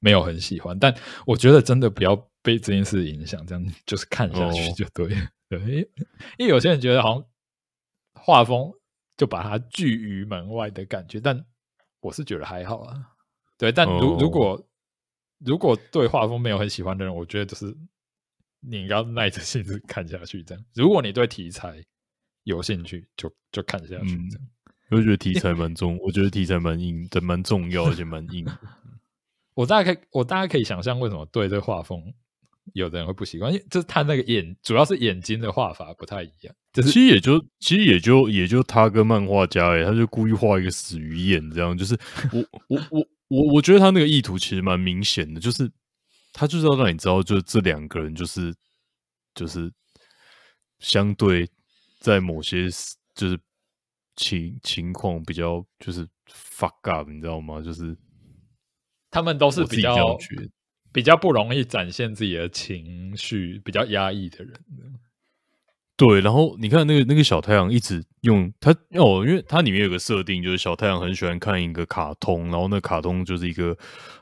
没有很喜欢，但我觉得真的不要被这件事影响，这样就是看下去就对。对，因为有些人觉得好像画风就把它拒于门外的感觉，但我是觉得还好啊。对，但如如果如果对画风没有很喜欢的人，我觉得就是你应要耐着性子看下去。这样，如果你对题材有兴趣，就就看下去。这样，我觉得题材蛮重，我觉得题材蛮硬，真蛮重要，而且蛮硬。我大概我大概可以想象为什么对这画风有的人会不习惯，因为就是他那个眼，主要是眼睛的画法不太一样。就是其实也就其实也就也就他跟漫画家哎，他就故意画一个死鱼眼，这样就是我我我。我我觉得他那个意图其实蛮明显的，就是他就是要让你知道，就这两个人就是就是相对在某些就是情情况比较就是 fuck up，你知道吗？就是他们都是比较比较不容易展现自己的情绪，比较压抑的人。对，然后你看那个那个小太阳一直用它哦，因为它里面有个设定，就是小太阳很喜欢看一个卡通，然后那卡通就是一个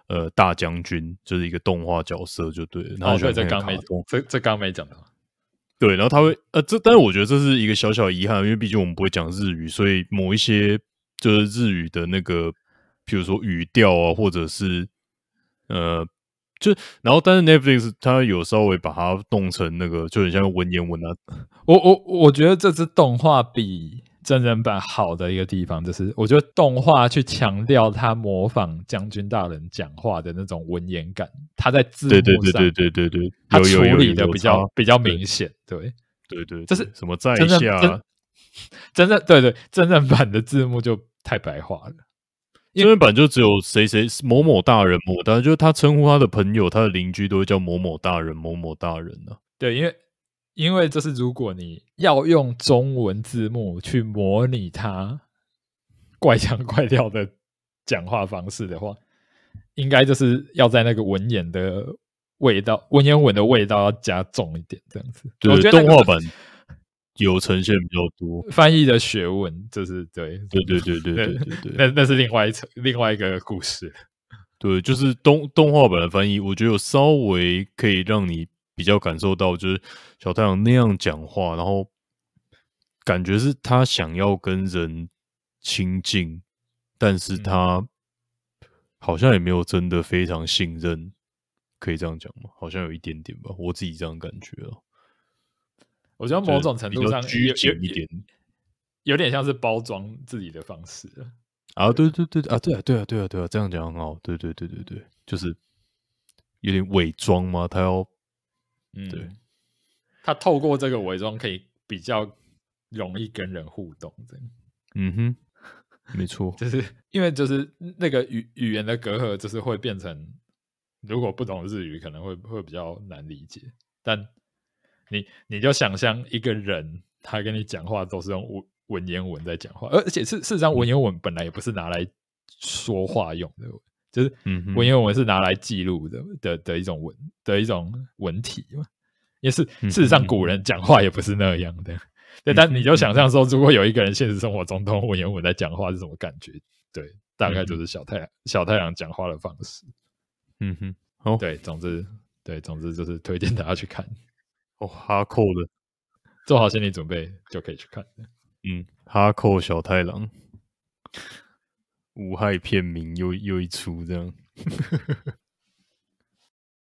呃大将军，就是一个动画角色就对，然后就看这刚没这这刚没讲到，对，然后他会呃这，但是我觉得这是一个小小遗憾，因为毕竟我们不会讲日语，所以某一些就是日语的那个，譬如说语调啊，或者是呃。就然后，但是 Netflix 它有稍微把它弄成那个，就很像文言文啊。我我我觉得这支动画比真人版好的一个地方，就是我觉得动画去强调他模仿将军大人讲话的那种文言感，他在字幕上对对对对对对，他处理的比较比较明显，对对对，这是什么在下？真正对对，真人版的字幕就太白化了。英文版就只有谁谁某某大人，某大，就是他称呼他的朋友、他的邻居都会叫某某大人、某某大人呢？对，因为因为这是如果你要用中文字幕去模拟他怪腔怪调的讲话方式的话，应该就是要在那个文言的味道、文言文的味道要加重一点，这样子。对，动画本。有呈现比较多翻译的学问，这是对，对对对对对对，那那是另外一层，另外一个故事。对，就是动动画版的翻译，我觉得有稍微可以让你比较感受到，就是小太阳那样讲话，然后感觉是他想要跟人亲近，但是他好像也没有真的非常信任，可以这样讲吗？好像有一点点吧，我自己这样感觉哦。我觉得某种程度上，拘一有点像是包装自己的方式啊！对对对啊，对啊对啊对啊对啊！这样讲好。对对对对对，就是有点伪装嘛，他要，嗯，他透过这个伪装可以比较容易跟人互动，这样，嗯哼，没错，就是因为就是那个语语言的隔阂，就是会变成如果不懂日语，可能会会比较难理解，但。你你就想象一个人，他跟你讲话都是用文文言文在讲话，而而且事事实上文言文本来也不是拿来说话用的，就是文言文是拿来记录的的的一种文的一种文体嘛。也是事实上古人讲话也不是那样的。对，但你就想象说，如果有一个人现实生活中用文言文在讲话是什么感觉？对，大概就是小太阳小太阳讲话的方式。嗯哼，哦，对，总之对，总之就是推荐大家去看。哦，哈扣的，做好心理准备就可以去看。嗯，哈扣小太郎，无害片名又又一出这样。